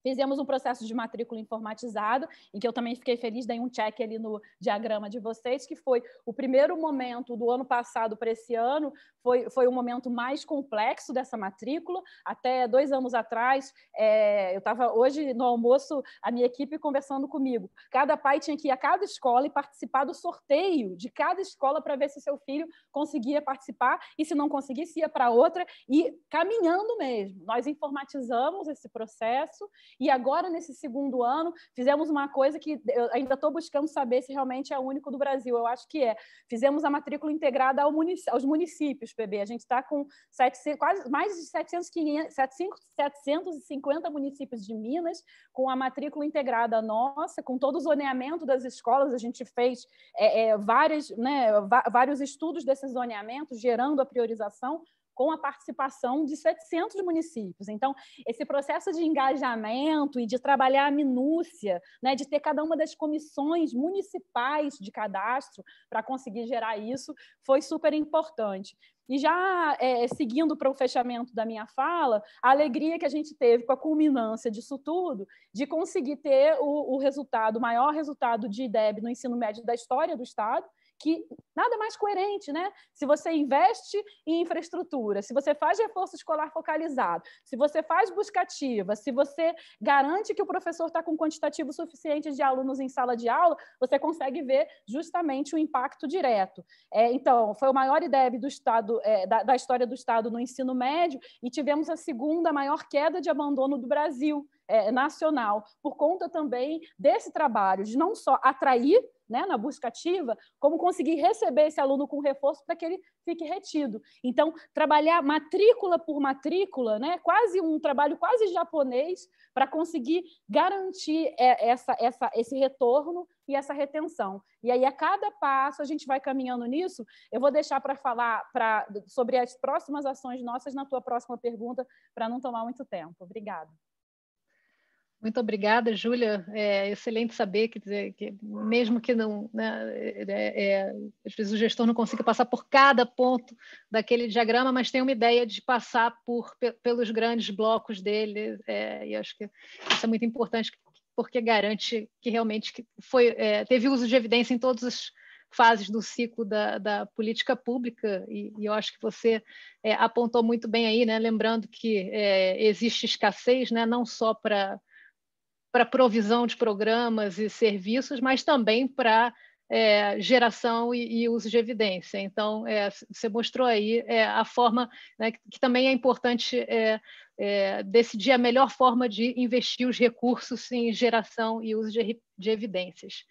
Fizemos um processo de matrícula informatizado, em que eu também fiquei feliz, dei um check ali no diagrama de vocês, que foi o primeiro momento do ano passado para esse ano, foi, foi o momento mais complexo dessa matrícula. Até dois anos atrás, é, eu estava hoje no almoço, a minha equipe conversando comigo. Cada pai tinha que ir a cada escola e participar do sorteio de cada escola para ver se seu filho conseguia participar e, se não conseguisse, ia para outra e caminhando mesmo. Nós informatizamos esse processo. E agora, nesse segundo ano, fizemos uma coisa que eu ainda estou buscando saber se realmente é único do Brasil. Eu acho que é. Fizemos a matrícula integrada ao munic aos municípios, PB. A gente está com 700, quase mais de 700, 500, 700, 750 municípios de Minas com a matrícula integrada nossa, com todo o zoneamento das escolas. A gente fez é, é, várias, né, vários estudos desses zoneamentos, gerando a priorização com a participação de 700 municípios. Então, esse processo de engajamento e de trabalhar a minúcia, né, de ter cada uma das comissões municipais de cadastro para conseguir gerar isso, foi super importante. E já é, seguindo para o fechamento da minha fala, a alegria que a gente teve com a culminância disso tudo, de conseguir ter o, o resultado, o maior resultado de IDEB no ensino médio da história do Estado, que nada mais coerente, né? Se você investe em infraestrutura, se você faz reforço escolar focalizado, se você faz buscativa, se você garante que o professor está com quantitativo suficiente de alunos em sala de aula, você consegue ver justamente o impacto direto. É, então, foi o maior IDEB do Estado, é, da, da história do Estado no ensino médio e tivemos a segunda maior queda de abandono do Brasil. É, nacional, por conta também desse trabalho de não só atrair né, na busca ativa, como conseguir receber esse aluno com reforço para que ele fique retido. Então, trabalhar matrícula por matrícula, né, quase um trabalho quase japonês, para conseguir garantir é, essa, essa, esse retorno e essa retenção. E aí, a cada passo, a gente vai caminhando nisso. Eu vou deixar para falar pra, sobre as próximas ações nossas na tua próxima pergunta, para não tomar muito tempo. Obrigada. Muito obrigada, Júlia. É excelente saber que, que mesmo que não, né, é, é, é, às vezes o gestor não consiga passar por cada ponto daquele diagrama, mas tem uma ideia de passar por, pelos grandes blocos dele, é, e acho que isso é muito importante, porque garante que realmente foi, é, teve uso de evidência em todas as fases do ciclo da, da política pública, e, e, eu acho que você é, apontou muito bem aí, né? lembrando que é, existe escassez, né? não só para para provisão de programas e serviços, mas também para é, geração e, e, uso de evidência. Então, é, você mostrou aí é, a forma né, que, que, também é importante é, é, decidir a melhor forma de investir os recursos em geração e uso de, de evidências.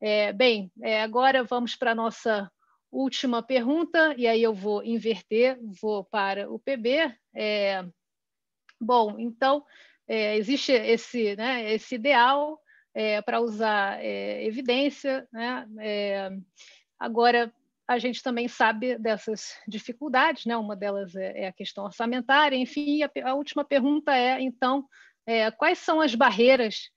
É, bem, agora vamos para a nossa última pergunta, e aí eu vou inverter, vou para o PB. bom, então, é, existe esse, né, esse ideal é, para usar é, evidência. Né? É, agora, a gente também sabe dessas dificuldades, né? uma delas é, é a questão orçamentária, enfim, a, a última pergunta é, então, é, quais são as barreiras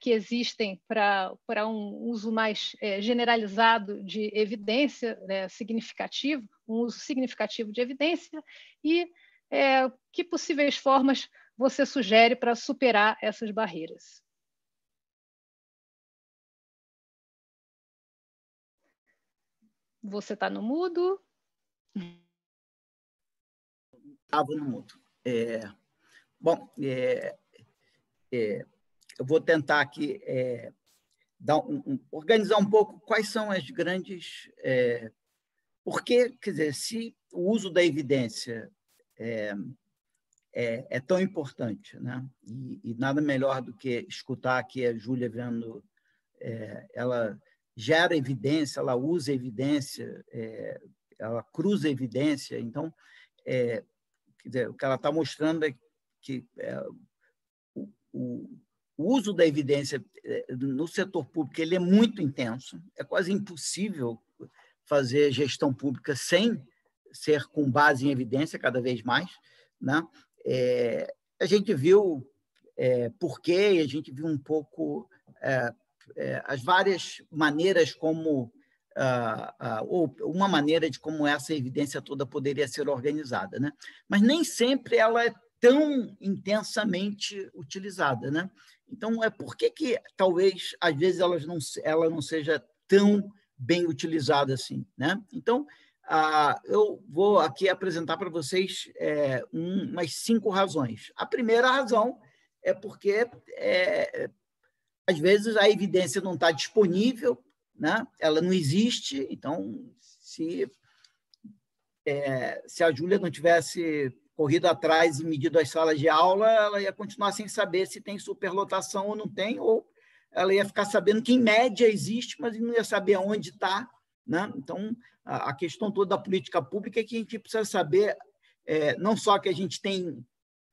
que existem para um uso mais é, generalizado de evidência né, significativo, um uso significativo de evidência, e é, que possíveis formas você sugere para superar essas barreiras? Você está no mudo? Estava no mudo. É, bom, é, é, eu vou tentar aqui é, dar um, um, organizar um pouco quais são as grandes. É, porque, quer dizer, se o uso da evidência é, é, é tão importante. Né? E, e, nada melhor do que escutar aqui a Júlia vendo, é, ela gera evidência, ela usa evidência, é, ela cruza evidência. Então, é, quer dizer, o que ela está mostrando é que é, o, o o uso da evidência é, no setor público ele é muito intenso. É quase impossível fazer gestão pública sem ser com base em evidência cada vez mais, né? É, a gente viu é, por quê, a gente viu um pouco é, é as várias maneiras como ah, ah, ou uma maneira de como essa evidência toda poderia ser organizada, né? Mas nem sempre ela é tão intensamente utilizada, né? Então é por que, que talvez às vezes elas não, ela não seja tão bem utilizada assim, né? Então ah, eu vou aqui apresentar para vocês é, um, umas cinco razões. A primeira razão é porque, é, às vezes, a evidência não está disponível, né? ela não existe, então, se, é, se a Júlia não tivesse corrido atrás e medido as salas de aula, ela ia continuar sem saber se tem superlotação ou não tem, ou ela ia ficar sabendo que, em média, existe, mas não ia saber onde está né? Então, a, questão toda da política pública é que a gente precisa saber, é, não só que a gente tem,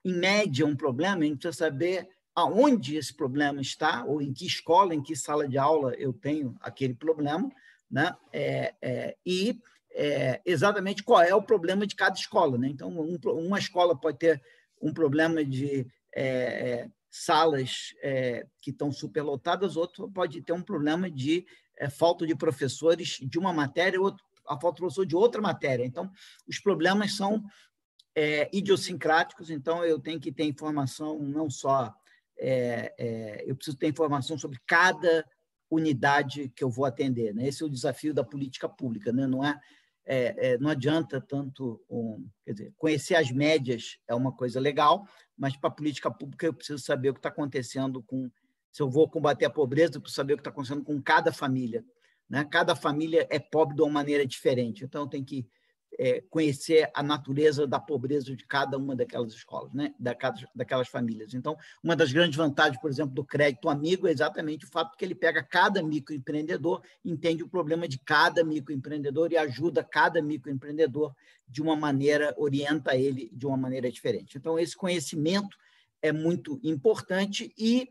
em média, um problema, a gente precisa saber aonde esse problema está, ou em que escola, em que sala de aula eu tenho aquele problema, né? É, é, e é, exatamente qual é o problema de cada escola. Né? Então, um, uma escola pode ter um problema de é, é, salas é, que estão superlotadas, outra pode ter um problema de é, falta de professores de uma matéria, outro, a falta de professor de outra matéria. Então, os problemas são é, idiosincráticos, então eu tenho que ter informação não só. É, é eu preciso ter informação sobre cada unidade que eu vou atender. Né? Esse é o desafio da política pública, né? não é é, é, não adianta tanto um, dizer, conhecer as médias é uma coisa legal, mas para a política pública eu preciso saber o que está acontecendo com se eu vou combater a pobreza, para saber o que está acontecendo com cada família. Né? Cada família é pobre de uma maneira diferente, então tem que é, conhecer a natureza da pobreza de cada uma daquelas escolas, né? daquelas famílias. Então, uma das grandes vantagens, por exemplo, do crédito amigo é exatamente o fato que ele pega cada microempreendedor, entende o problema de cada microempreendedor e ajuda cada microempreendedor de uma maneira, orienta ele de uma maneira diferente. Então, esse conhecimento é muito importante e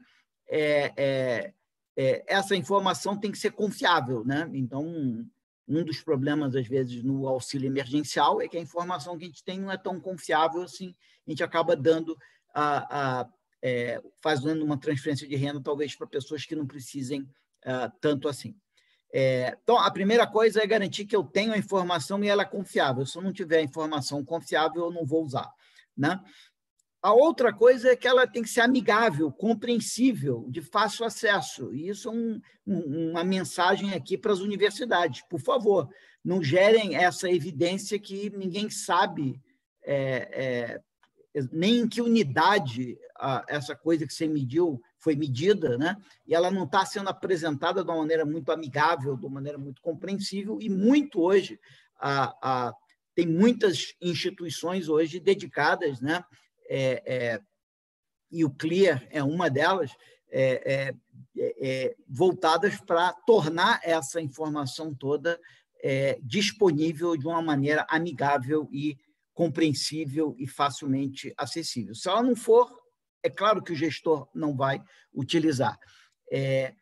é, é, é, essa informação tem que ser confiável, né? Então, um dos problemas, às vezes, no auxílio emergencial é que a informação que a gente tem não é tão confiável assim, a gente acaba dando a, a é, fazendo uma transferência de renda, talvez para pessoas que não precisem uh, tanto assim. É, então, a primeira coisa é garantir que eu tenho a informação e ela é confiável. Se eu não tiver a informação confiável, eu não vou usar. Né? A outra coisa é que ela tem que ser amigável, compreensível, de fácil acesso. E isso é um, um, uma mensagem aqui para as universidades. Por favor, não gerem essa evidência que ninguém sabe é, é, nem em que unidade a, essa coisa que você mediu foi medida, né? e ela não está sendo apresentada de uma maneira muito amigável, de uma maneira muito compreensível, e muito hoje a, a tem muitas instituições hoje dedicadas né, é, é, e o Clear é uma delas, é, é, voltadas para tornar essa informação toda disponível de uma maneira amigável e compreensível e facilmente acessível. Se ela não for, é claro que o gestor não vai utilizar. É,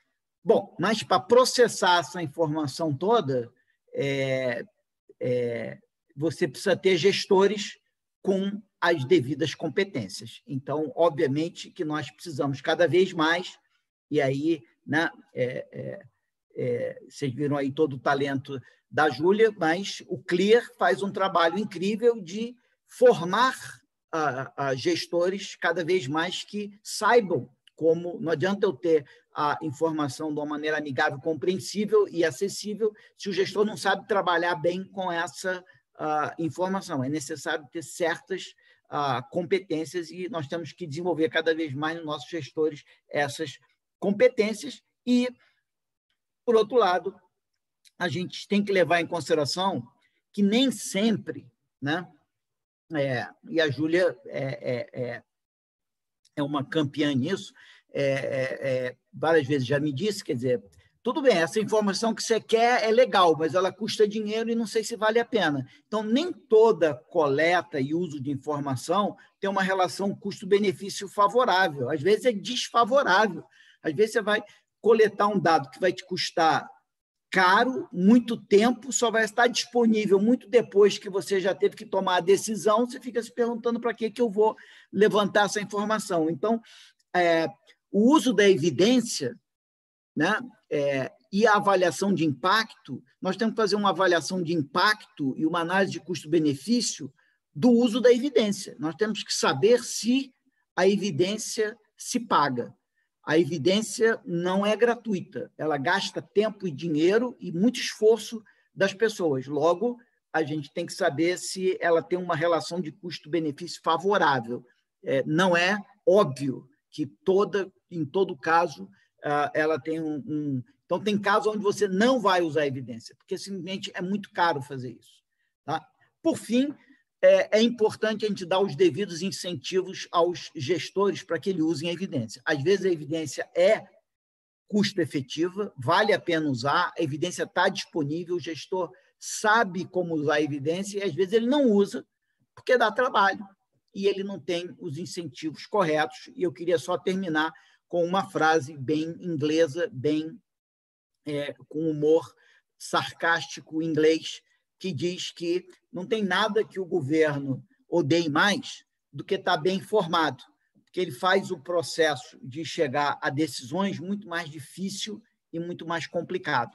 bom, mas para processar essa informação toda, é, é, você precisa ter gestores com as devidas competências. Então, obviamente que nós precisamos cada vez mais, e aí, né, é, é, é, vocês viram aí todo o talento da Júlia, mas o CLEAR faz um trabalho incrível de formar a, a gestores cada vez mais que saibam como não adianta eu ter a informação de uma maneira amigável, compreensível e acessível se o gestor não sabe trabalhar bem com essa informação. É necessário ter certas competências e nós temos que desenvolver cada vez mais nos nossos gestores essas competências e, por outro lado, a gente tem que levar em consideração que nem sempre, né? É, e a Júlia é, é, é, é uma campeã nisso, é, é, é várias vezes já me disse, quer dizer, tudo bem, essa informação que você quer é legal, mas ela custa dinheiro e não sei se vale a pena. Então, nem toda coleta e uso de informação tem uma relação custo-benefício favorável. Às vezes é desfavorável. Às vezes você vai coletar um dado que vai te custar caro, muito tempo, só vai estar disponível muito depois que você já teve que tomar a decisão, você fica se perguntando para que, que eu vou levantar essa informação. Então, é, o uso da evidência, né, é, e a avaliação de impacto, nós temos que fazer uma avaliação de impacto e uma análise de custo-benefício do uso da evidência. Nós temos que saber se a evidência se paga. A evidência não é gratuita, ela gasta tempo e dinheiro e muito esforço das pessoas. Logo, a gente tem que saber se ela tem uma relação de custo-benefício favorável. É, não é óbvio que toda, em todo caso, ah, ela tem um, um, Então, tem casos onde você não vai usar evidência, porque simplesmente é muito caro fazer isso. Tá? Por fim, é, é importante a gente dar os devidos incentivos aos gestores para que eles usem a evidência. Às vezes, a evidência é custo-efetiva, vale a pena usar, a evidência está disponível, o gestor sabe como usar a evidência e, às vezes, ele não usa porque dá trabalho e ele não tem os incentivos corretos. E eu queria só terminar com uma frase bem inglesa, bem é, com humor sarcástico inglês, que diz que não tem nada que o governo odeie mais do que estar tá bem informado, porque ele faz o processo de chegar a decisões muito mais difícil e muito mais complicado.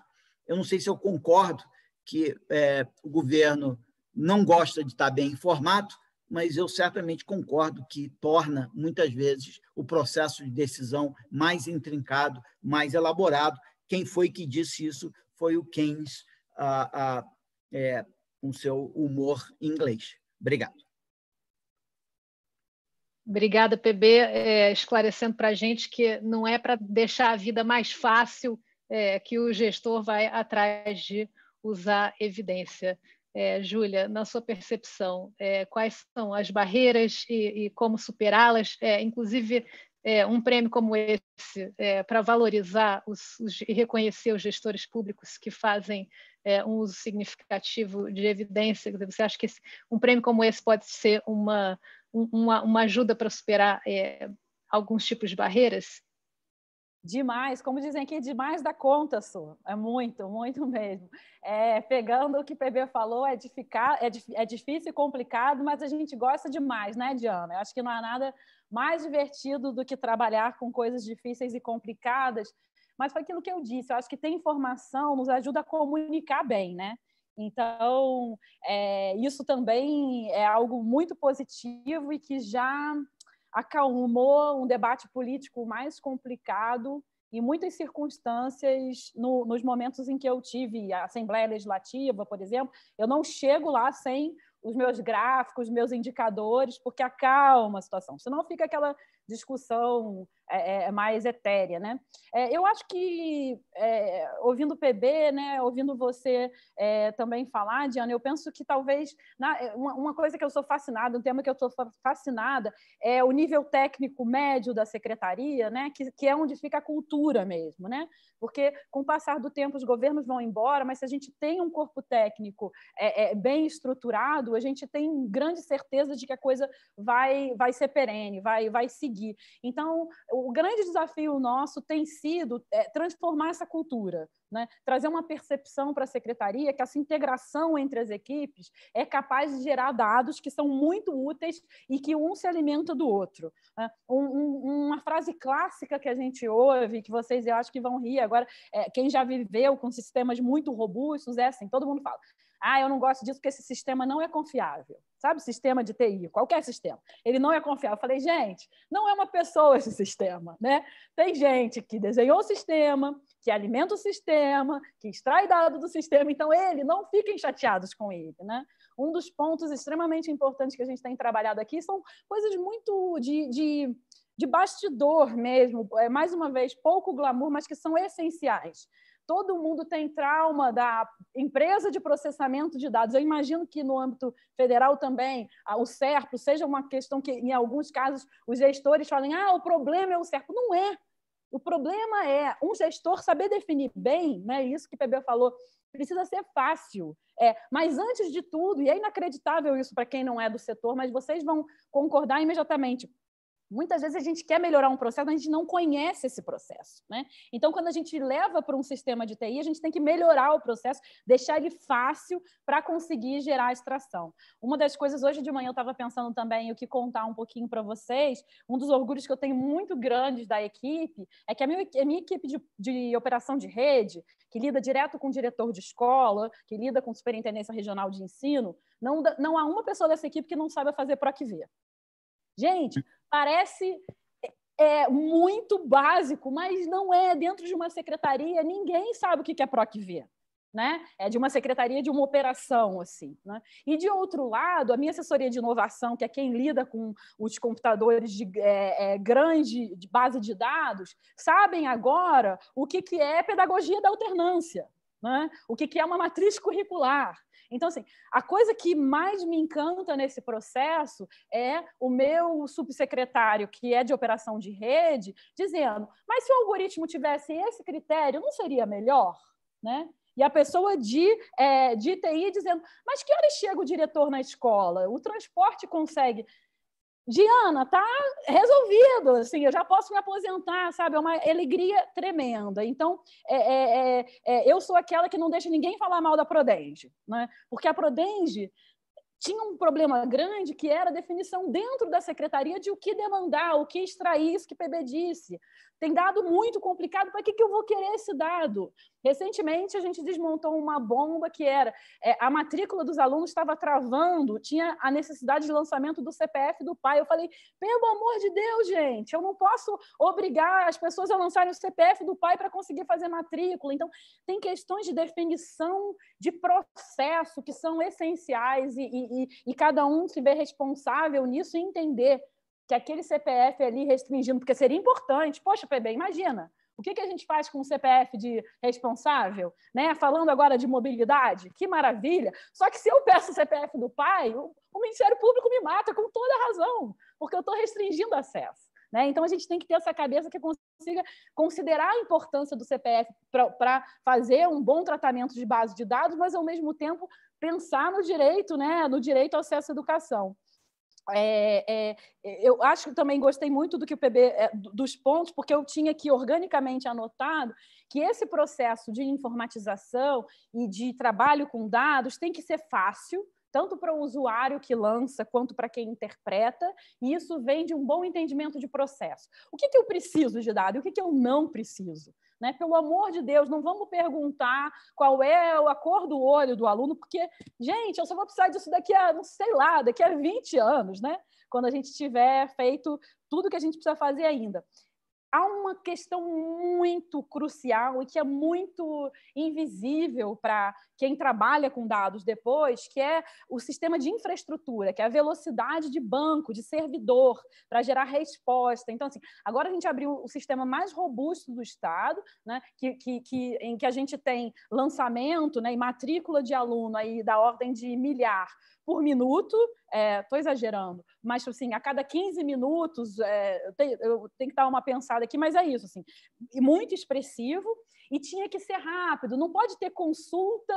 Eu não sei se eu concordo que é, o governo não gosta de estar tá bem informado, mas eu certamente concordo que torna, muitas vezes, o processo de decisão mais intrincado, mais elaborado. Quem foi que disse isso foi o Keynes, a, a, é, com seu humor inglês. Obrigado. Obrigada, PB, é, esclarecendo para a gente que não é para deixar a vida mais fácil é, que o gestor vai atrás de usar evidência é, Júlia, na sua percepção, é, quais são as barreiras e, e como superá-las, é, inclusive é, um prêmio como esse, é, para valorizar os, os, e reconhecer os gestores públicos que fazem é, um uso significativo de evidência? Você acha que esse, um prêmio como esse pode ser uma, uma, uma ajuda para superar alguns tipos de barreiras? demais, como dizem aqui, demais da conta, Su. É muito, muito mesmo. É, pegando o que o PB falou, é, dificar, é, é difícil e complicado, mas a gente gosta demais, né, Diana? Eu acho que não há nada mais divertido do que trabalhar com coisas difíceis e complicadas. Mas foi aquilo que eu disse, eu acho que ter informação nos ajuda a comunicar bem, né? Então, é, isso também é algo muito positivo e que já acalmou um debate político mais complicado em muitas circunstâncias, no, nos momentos em que eu tive a Assembleia Legislativa, por exemplo, eu não chego lá sem os meus gráficos, meus indicadores, porque acalma a situação. Senão fica aquela discussão é, é, é, mais etérea, né? É, eu acho que ouvindo o PB, né, ouvindo você também falar, Diana, eu penso que talvez na, uma, uma, coisa que eu sou fascinada, um tema que eu sou fascinada é o nível técnico médio da secretaria, né, que, que é onde fica a cultura mesmo, né? Porque com o passar do tempo os governos vão embora, mas se a gente tem um corpo técnico é, é, bem estruturado, a gente tem grande certeza de que a coisa vai vai ser perene, vai vai seguir seguir. Então, o grande desafio nosso tem sido é, transformar essa cultura, né? trazer uma percepção para a secretaria que essa integração entre as equipes é capaz de gerar dados que são muito úteis e que um se alimenta do outro. Né? Um, um, uma frase clássica que a gente ouve, que vocês eu acho que vão rir agora, é, quem já viveu com sistemas muito robustos, é assim: todo mundo fala, ah, eu não gosto disso porque esse sistema não é confiável sabe? Sistema de TI, qualquer sistema. Ele não é confiável Eu falei, gente, não é uma pessoa esse sistema, né? Tem gente que desenhou o sistema, que alimenta o sistema, que extrai dados do sistema, então ele, não fiquem chateados com ele, né? Um dos pontos extremamente importantes que a gente tem trabalhado aqui são coisas muito de, de de bastidor mesmo, é, mais uma vez, pouco glamour, mas que são essenciais todo mundo tem trauma da empresa de processamento de dados. Eu imagino que no âmbito federal também, o SERPRO seja uma questão que, em alguns casos, os gestores falem: ah, o problema é o SERPRO. Não é. O problema é um gestor saber definir bem, né? Isso que o PB falou, precisa ser fácil. É, mas antes de tudo, e é inacreditável isso para quem não é do setor, mas vocês vão concordar imediatamente. Muitas vezes a gente quer melhorar um processo, mas a gente não conhece esse processo. Né? Então, quando a gente leva para um sistema de TI, a gente tem que melhorar o processo, deixar ele fácil para conseguir gerar extração. Uma das coisas, hoje de manhã eu estava pensando também o que contar um pouquinho para vocês, um dos orgulhos que eu tenho muito grandes da equipe é que a minha, a minha equipe de, de operação de rede, que lida direto com o diretor de escola, que lida com superintendência regional de ensino, não, não há uma pessoa dessa equipe que não saiba fazer PROCV. Gente, Parece é, é muito básico, mas não é. Dentro de uma secretaria, ninguém sabe o que é PROCV. Né? É de uma secretaria de uma operação, assim. Né? E de outro lado, a minha assessoria de inovação, que é quem lida com os computadores de é, é, grande de base de dados, sabem agora o que, que é pedagogia da alternância né? o que, que é uma matriz curricular. Então, assim, a coisa que mais me encanta nesse processo é o meu subsecretário, que é de operação de rede, dizendo: mas se o algoritmo tivesse esse critério, não seria melhor? Né? E a pessoa de, é, de TI dizendo: mas que horas chega o diretor na escola? O transporte consegue. Diana, tá resolvido, assim, eu já posso me aposentar, sabe? É uma alegria tremenda. Então, é, é, é, é eu sou aquela que não deixa ninguém falar mal da Prodenge, né? Porque a Prodenge tinha um problema grande que era a definição dentro da secretaria de o que demandar, o que extrair, isso que o PB disse. Tem dado muito complicado, para que, que eu vou querer esse dado? Recentemente, a gente desmontou uma bomba que era é, a matrícula dos alunos estava travando, tinha a necessidade de lançamento do CPF do pai. Eu falei, pelo amor de Deus, gente, eu não posso obrigar as pessoas a lançarem o CPF do pai para conseguir fazer matrícula. Então, tem questões de definição de processo que são essenciais e, e e, e cada um se ver responsável nisso e entender que aquele CPF ali restringindo, porque seria importante. Poxa, PB, imagina. O que, que a gente faz com o CPF de responsável? Né? Falando agora de mobilidade, que maravilha! Só que se eu peço o CPF do pai, o, o Ministério Público me mata com toda a razão, porque eu estou restringindo acesso. Né? Então, a gente tem que ter essa cabeça que consiga considerar a importância do CPF para fazer um bom tratamento de base de dados, mas, ao mesmo tempo, pensar no direito, né, no direito ao acesso à educação. É, é, eu acho que também gostei muito do que o PB é, dos pontos, porque eu tinha aqui organicamente anotado que esse processo de informatização e de trabalho com dados tem que ser fácil, tanto para o usuário que lança quanto para quem interpreta, e isso vem de um bom entendimento de processo. O que, que eu preciso de dado e o que, que eu não preciso? Né? Pelo amor de Deus, não vamos perguntar qual é a cor do olho do aluno, porque, gente, eu só vou precisar disso daqui a, não sei lá, daqui a 20 anos, né? Quando a gente tiver feito tudo que a gente precisa fazer ainda há uma questão muito crucial e que é muito invisível para quem trabalha com dados depois, que é o sistema de infraestrutura, que é a velocidade de banco, de servidor, para gerar resposta. Então, assim, agora a gente abriu o sistema mais robusto do Estado, né, que, que, que em que a gente tem lançamento né, e matrícula de aluno aí da ordem de milhar por minuto, estou é, exagerando, mas tipo assim, a cada 15 minutos, é, eu, tenho, eu, tenho, que dar uma pensada aqui, mas é isso, assim, muito expressivo, e tinha que ser rápido, não pode ter consulta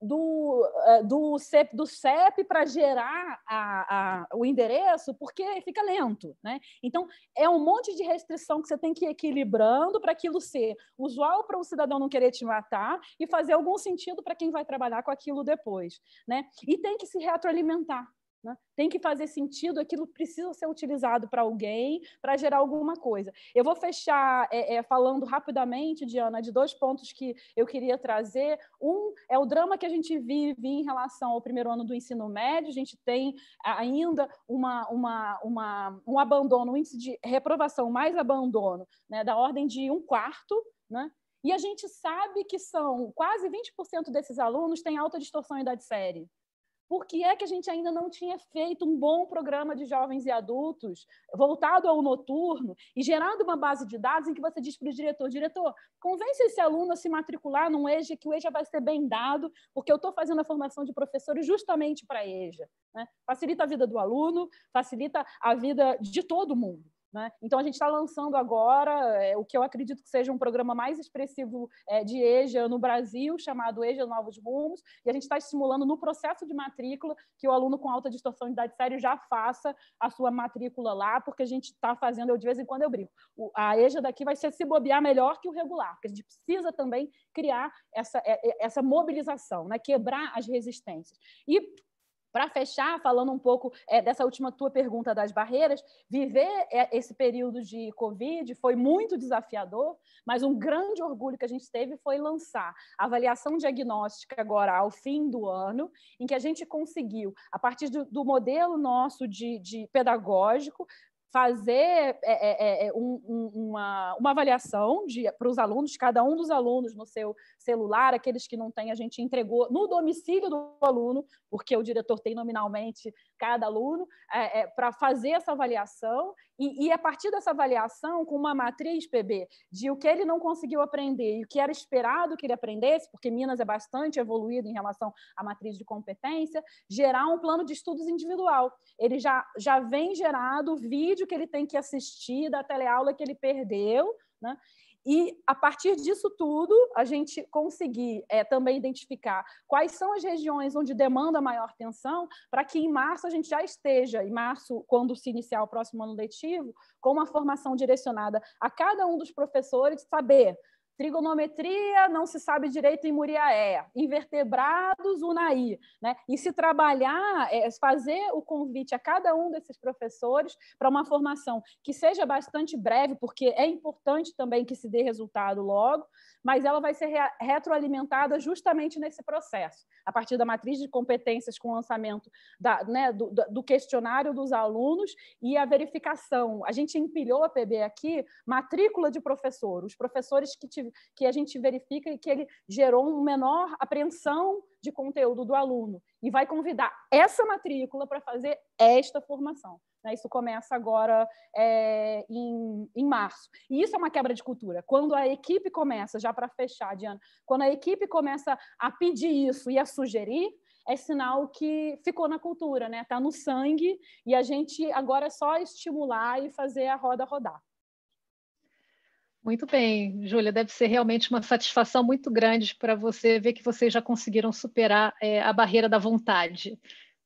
do, eh, do CEP, do CEP para gerar a, a, o endereço, porque fica lento. Né? Então, é um monte de restrição que você tem que ir equilibrando para aquilo ser usual para o cidadão não querer te matar e fazer algum sentido para quem vai trabalhar com aquilo depois. Né? E tem que se retroalimentar. Né? Tem que fazer sentido, aquilo precisa ser utilizado para alguém, para gerar alguma coisa. Eu vou fechar é, é, falando rapidamente, Diana, de dois pontos que eu queria trazer. Um é o drama que a gente vive em relação ao primeiro ano do ensino médio, a gente tem ainda uma, uma, uma um abandono, um índice de reprovação mais abandono, né? da ordem de um quarto, né? E a gente sabe que são quase 20% desses alunos têm alta distorção em idade série por que é que a gente ainda não tinha feito um bom programa de jovens e adultos voltado ao noturno e gerado uma base de dados em que você diz para o diretor, diretor, convence esse aluno a se matricular num EJA que o EJA vai ser bem dado, porque eu estou fazendo a formação de professores justamente para EJA. Né? Facilita a vida do aluno, facilita a vida de todo mundo. Né? Então, a gente está lançando agora é, o que eu acredito que seja um programa mais expressivo é, de EJA no Brasil, chamado EJA Novos Rumos, e a gente está estimulando no processo de matrícula que o aluno com alta distorção de idade séria já faça a sua matrícula lá, porque a gente está fazendo, eu de vez em quando eu brinco, o, a EJA daqui vai ser se bobear melhor que o regular, porque a gente precisa também criar essa, é, é, essa mobilização, né? quebrar as resistências. E para fechar, falando um pouco é, dessa última tua pergunta das barreiras, viver é, esse período de Covid foi muito desafiador, mas um grande orgulho que a gente teve foi lançar a avaliação diagnóstica agora ao fim do ano, em que a gente conseguiu, a partir do, do modelo nosso de, de pedagógico, fazer é é, é, é, um, um, uma, uma avaliação para os alunos, cada um dos alunos no seu celular, aqueles que não têm, a gente entregou no domicílio do aluno, porque o diretor tem nominalmente cada aluno, é, é, para fazer essa avaliação e, e, a é partir dessa avaliação, com uma matriz, PB, de o que ele não conseguiu aprender e o que era esperado que ele aprendesse, porque Minas é bastante evoluído em relação à matriz de competência, gerar um plano de estudos individual. Ele já, já vem gerado o vídeo que ele tem que assistir da teleaula que ele perdeu, né? e, a partir disso tudo, a gente conseguir é, também identificar quais são as regiões onde demanda maior atenção, para que em março a gente já esteja, em março, quando se iniciar o próximo ano letivo, com uma formação direcionada a cada um dos professores, saber trigonometria não se sabe direito em Muriaé, invertebrados, Unaí. Né? E se trabalhar, é, fazer o convite a cada um desses professores para uma formação que seja bastante breve, porque é importante também que se dê resultado logo, mas ela vai ser re retroalimentada justamente nesse processo, a partir da matriz de competências com o lançamento da, né, do, do questionário dos alunos e a verificação. A gente empilhou a PB aqui, matrícula de professor, os professores que tiveram que, a gente verifica que ele gerou uma menor apreensão de conteúdo do aluno e vai convidar essa matrícula para fazer esta formação. Né? Isso começa agora é, em, em março. E isso é uma quebra de cultura. Quando a equipe começa, já para fechar, Diana, quando a equipe começa a pedir isso e a sugerir, é sinal que ficou na cultura, né? Está no sangue e a gente agora é só estimular e fazer a roda rodar. Muito bem, Júlia, deve ser realmente uma satisfação muito grande para você ver que vocês já conseguiram superar é, a barreira da vontade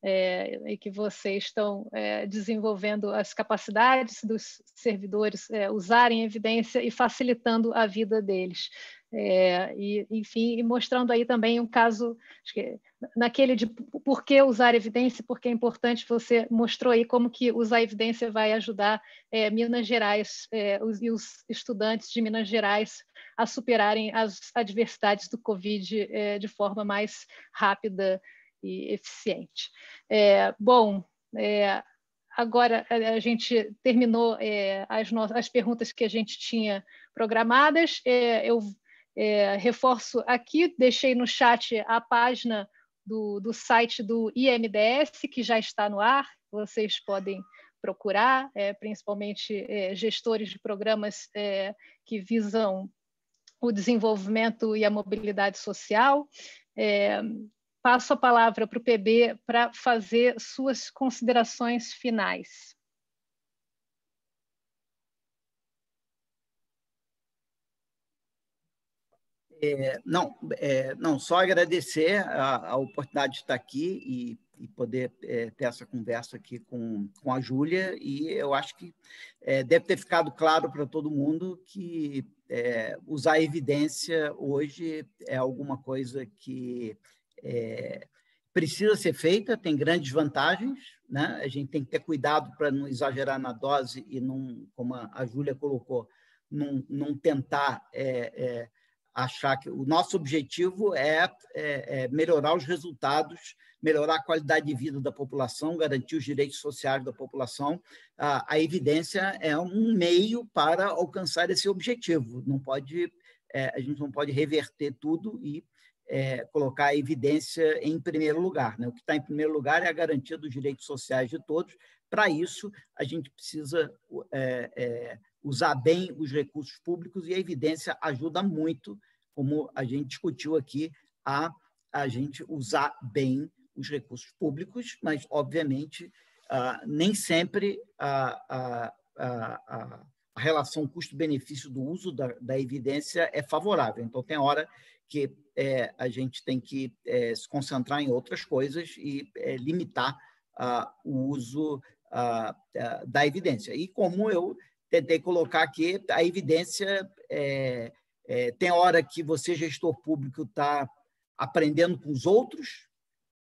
é, e que vocês estão é, desenvolvendo as capacidades dos servidores, usarem evidência e facilitando a vida deles. É, e, enfim, e mostrando aí também um caso, que, naquele de por que usar evidência, porque é importante, você mostrou aí como que usar evidência vai ajudar é, Minas Gerais é, os, e os estudantes de Minas Gerais a superarem as adversidades do Covid é, de forma mais rápida e eficiente. É, bom, é, agora a gente terminou as, as perguntas que a gente tinha programadas. eu é, reforço aqui, deixei no chat a página do, do site do IMDS, que já está no ar, vocês podem procurar, é, principalmente é, gestores de programas é, que visam o desenvolvimento e a mobilidade social. É, passo a palavra para o PB para fazer suas considerações finais. É, não, é, não, só agradecer a, a, oportunidade de estar aqui e, e poder é, ter essa conversa aqui com, com a Júlia. E eu acho que é, deve ter ficado claro para todo mundo que é, usar evidência hoje é alguma coisa que é, precisa ser feita, tem grandes vantagens, né? A gente tem que ter cuidado para não exagerar na dose e não, como a, a Júlia colocou, não, não tentar é, é, achar que o nosso objetivo é, é, é, melhorar os resultados, melhorar a qualidade de vida da população, garantir os direitos sociais da população. a, evidência é um meio para alcançar esse objetivo. Não pode, é, a gente não pode reverter tudo e é, colocar a evidência em primeiro lugar. Né? O que está em primeiro lugar é a garantia dos direitos sociais de todos. Para isso, a gente precisa é, é, usar bem os recursos públicos e a evidência ajuda muito, como a gente discutiu aqui, a a gente usar bem os recursos públicos, mas obviamente uh, nem sempre a, a, a, a relação custo-benefício do uso da, da, evidência é favorável. Então tem hora que é, a gente tem que é, se concentrar em outras coisas e é, limitar uh, o uso uh, da evidência. E como eu tentei colocar aqui a evidência. É, é, tem hora que você, gestor público, está aprendendo com os outros,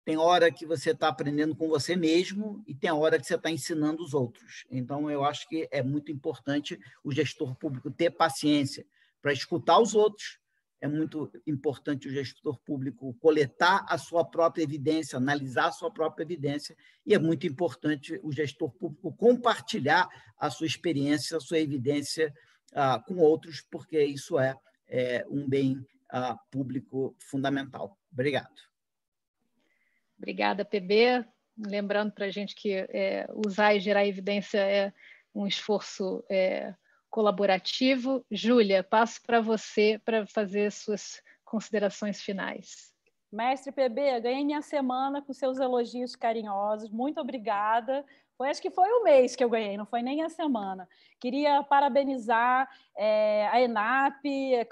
tem hora que você está aprendendo com você mesmo e tem hora que você está ensinando os outros. Então, eu acho que é muito importante o gestor público ter paciência para escutar os outros, é muito importante o gestor público coletar a sua própria evidência, analisar a sua própria evidência, e é muito importante o gestor público compartilhar a sua experiência, a sua evidência ah, com outros, porque isso é, é um bem ah, público fundamental. Obrigado. Obrigada, PB. Lembrando para a gente que é, usar e gerar evidência é um esforço é, colaborativo. Júlia, passo para você para fazer suas considerações finais. Mestre PB, ganhei minha semana com seus elogios carinhosos. Muito obrigada. Foi, acho que foi o mês que eu ganhei, não foi nem a semana. Queria parabenizar é, a ENAP,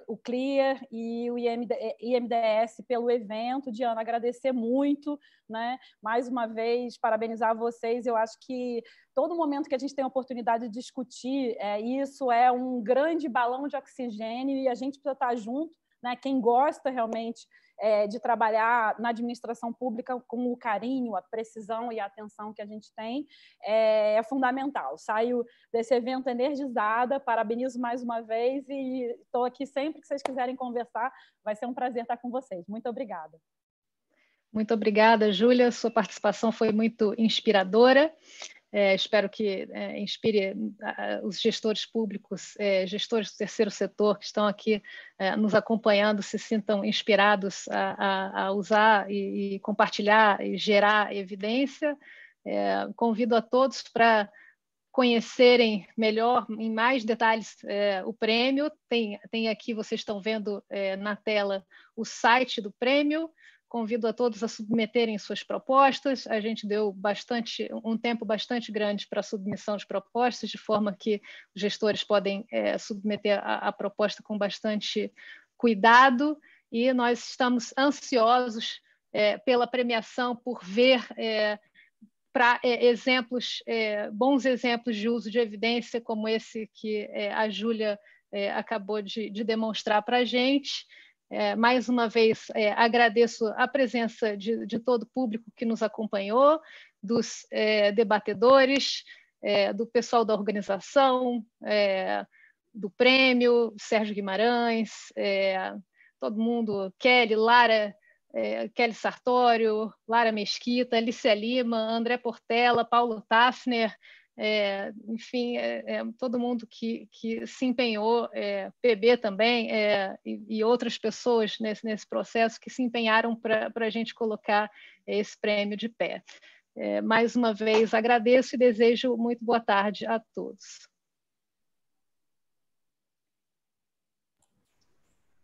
o CLIA e o IMD, é, IMDS pelo evento. Diana, agradecer muito, né? Mais uma vez, parabenizar vocês. Eu acho que todo momento que a gente tem a oportunidade de discutir é, isso é um grande balão de oxigênio e a gente precisa estar junto, né? Quem gosta realmente é, de trabalhar na administração pública com o carinho, a precisão e a atenção que a gente tem é, é fundamental. Saio desse evento energizada, parabenizo mais uma vez e estou aqui sempre que vocês quiserem conversar. Vai ser um prazer estar com vocês. Muito obrigada. Muito obrigada, Júlia. Sua participação foi muito inspiradora. É, espero que é, inspire os gestores públicos, é, gestores do terceiro setor que estão aqui é, nos acompanhando, se sintam inspirados a, a, a usar e, e, compartilhar e gerar evidência. É, convido a todos para conhecerem melhor, em mais detalhes, é, o prêmio. Tem, tem aqui, vocês estão vendo na tela, o site do prêmio. Convido a todos a submeterem suas propostas. A gente deu bastante, um tempo bastante grande para a submissão de propostas, de forma que os gestores podem é, submeter a, a proposta com bastante cuidado. E nós estamos ansiosos é, pela premiação, por ver é, para é, exemplos, é, bons exemplos de uso de evidência como esse que é, a Júlia é, acabou de, de demonstrar para a gente. É, mais uma vez, é, agradeço a presença de, de, todo o público que nos acompanhou, dos é, debatedores, é, do pessoal da organização, é, do prêmio, Sérgio Guimarães, é, todo mundo, Kelly, Lara, Kelly Sartório, Lara Mesquita, Alicia Lima, André Portela, Paulo Tafner, é, enfim, é, é, todo mundo que, que se empenhou, é, PB também, é, e, e, outras pessoas nesse, nesse processo que se empenharam para a gente colocar esse prêmio de pé. mais uma vez, agradeço e desejo muito boa tarde a todos.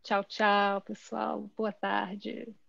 Tchau, tchau, pessoal. Boa tarde.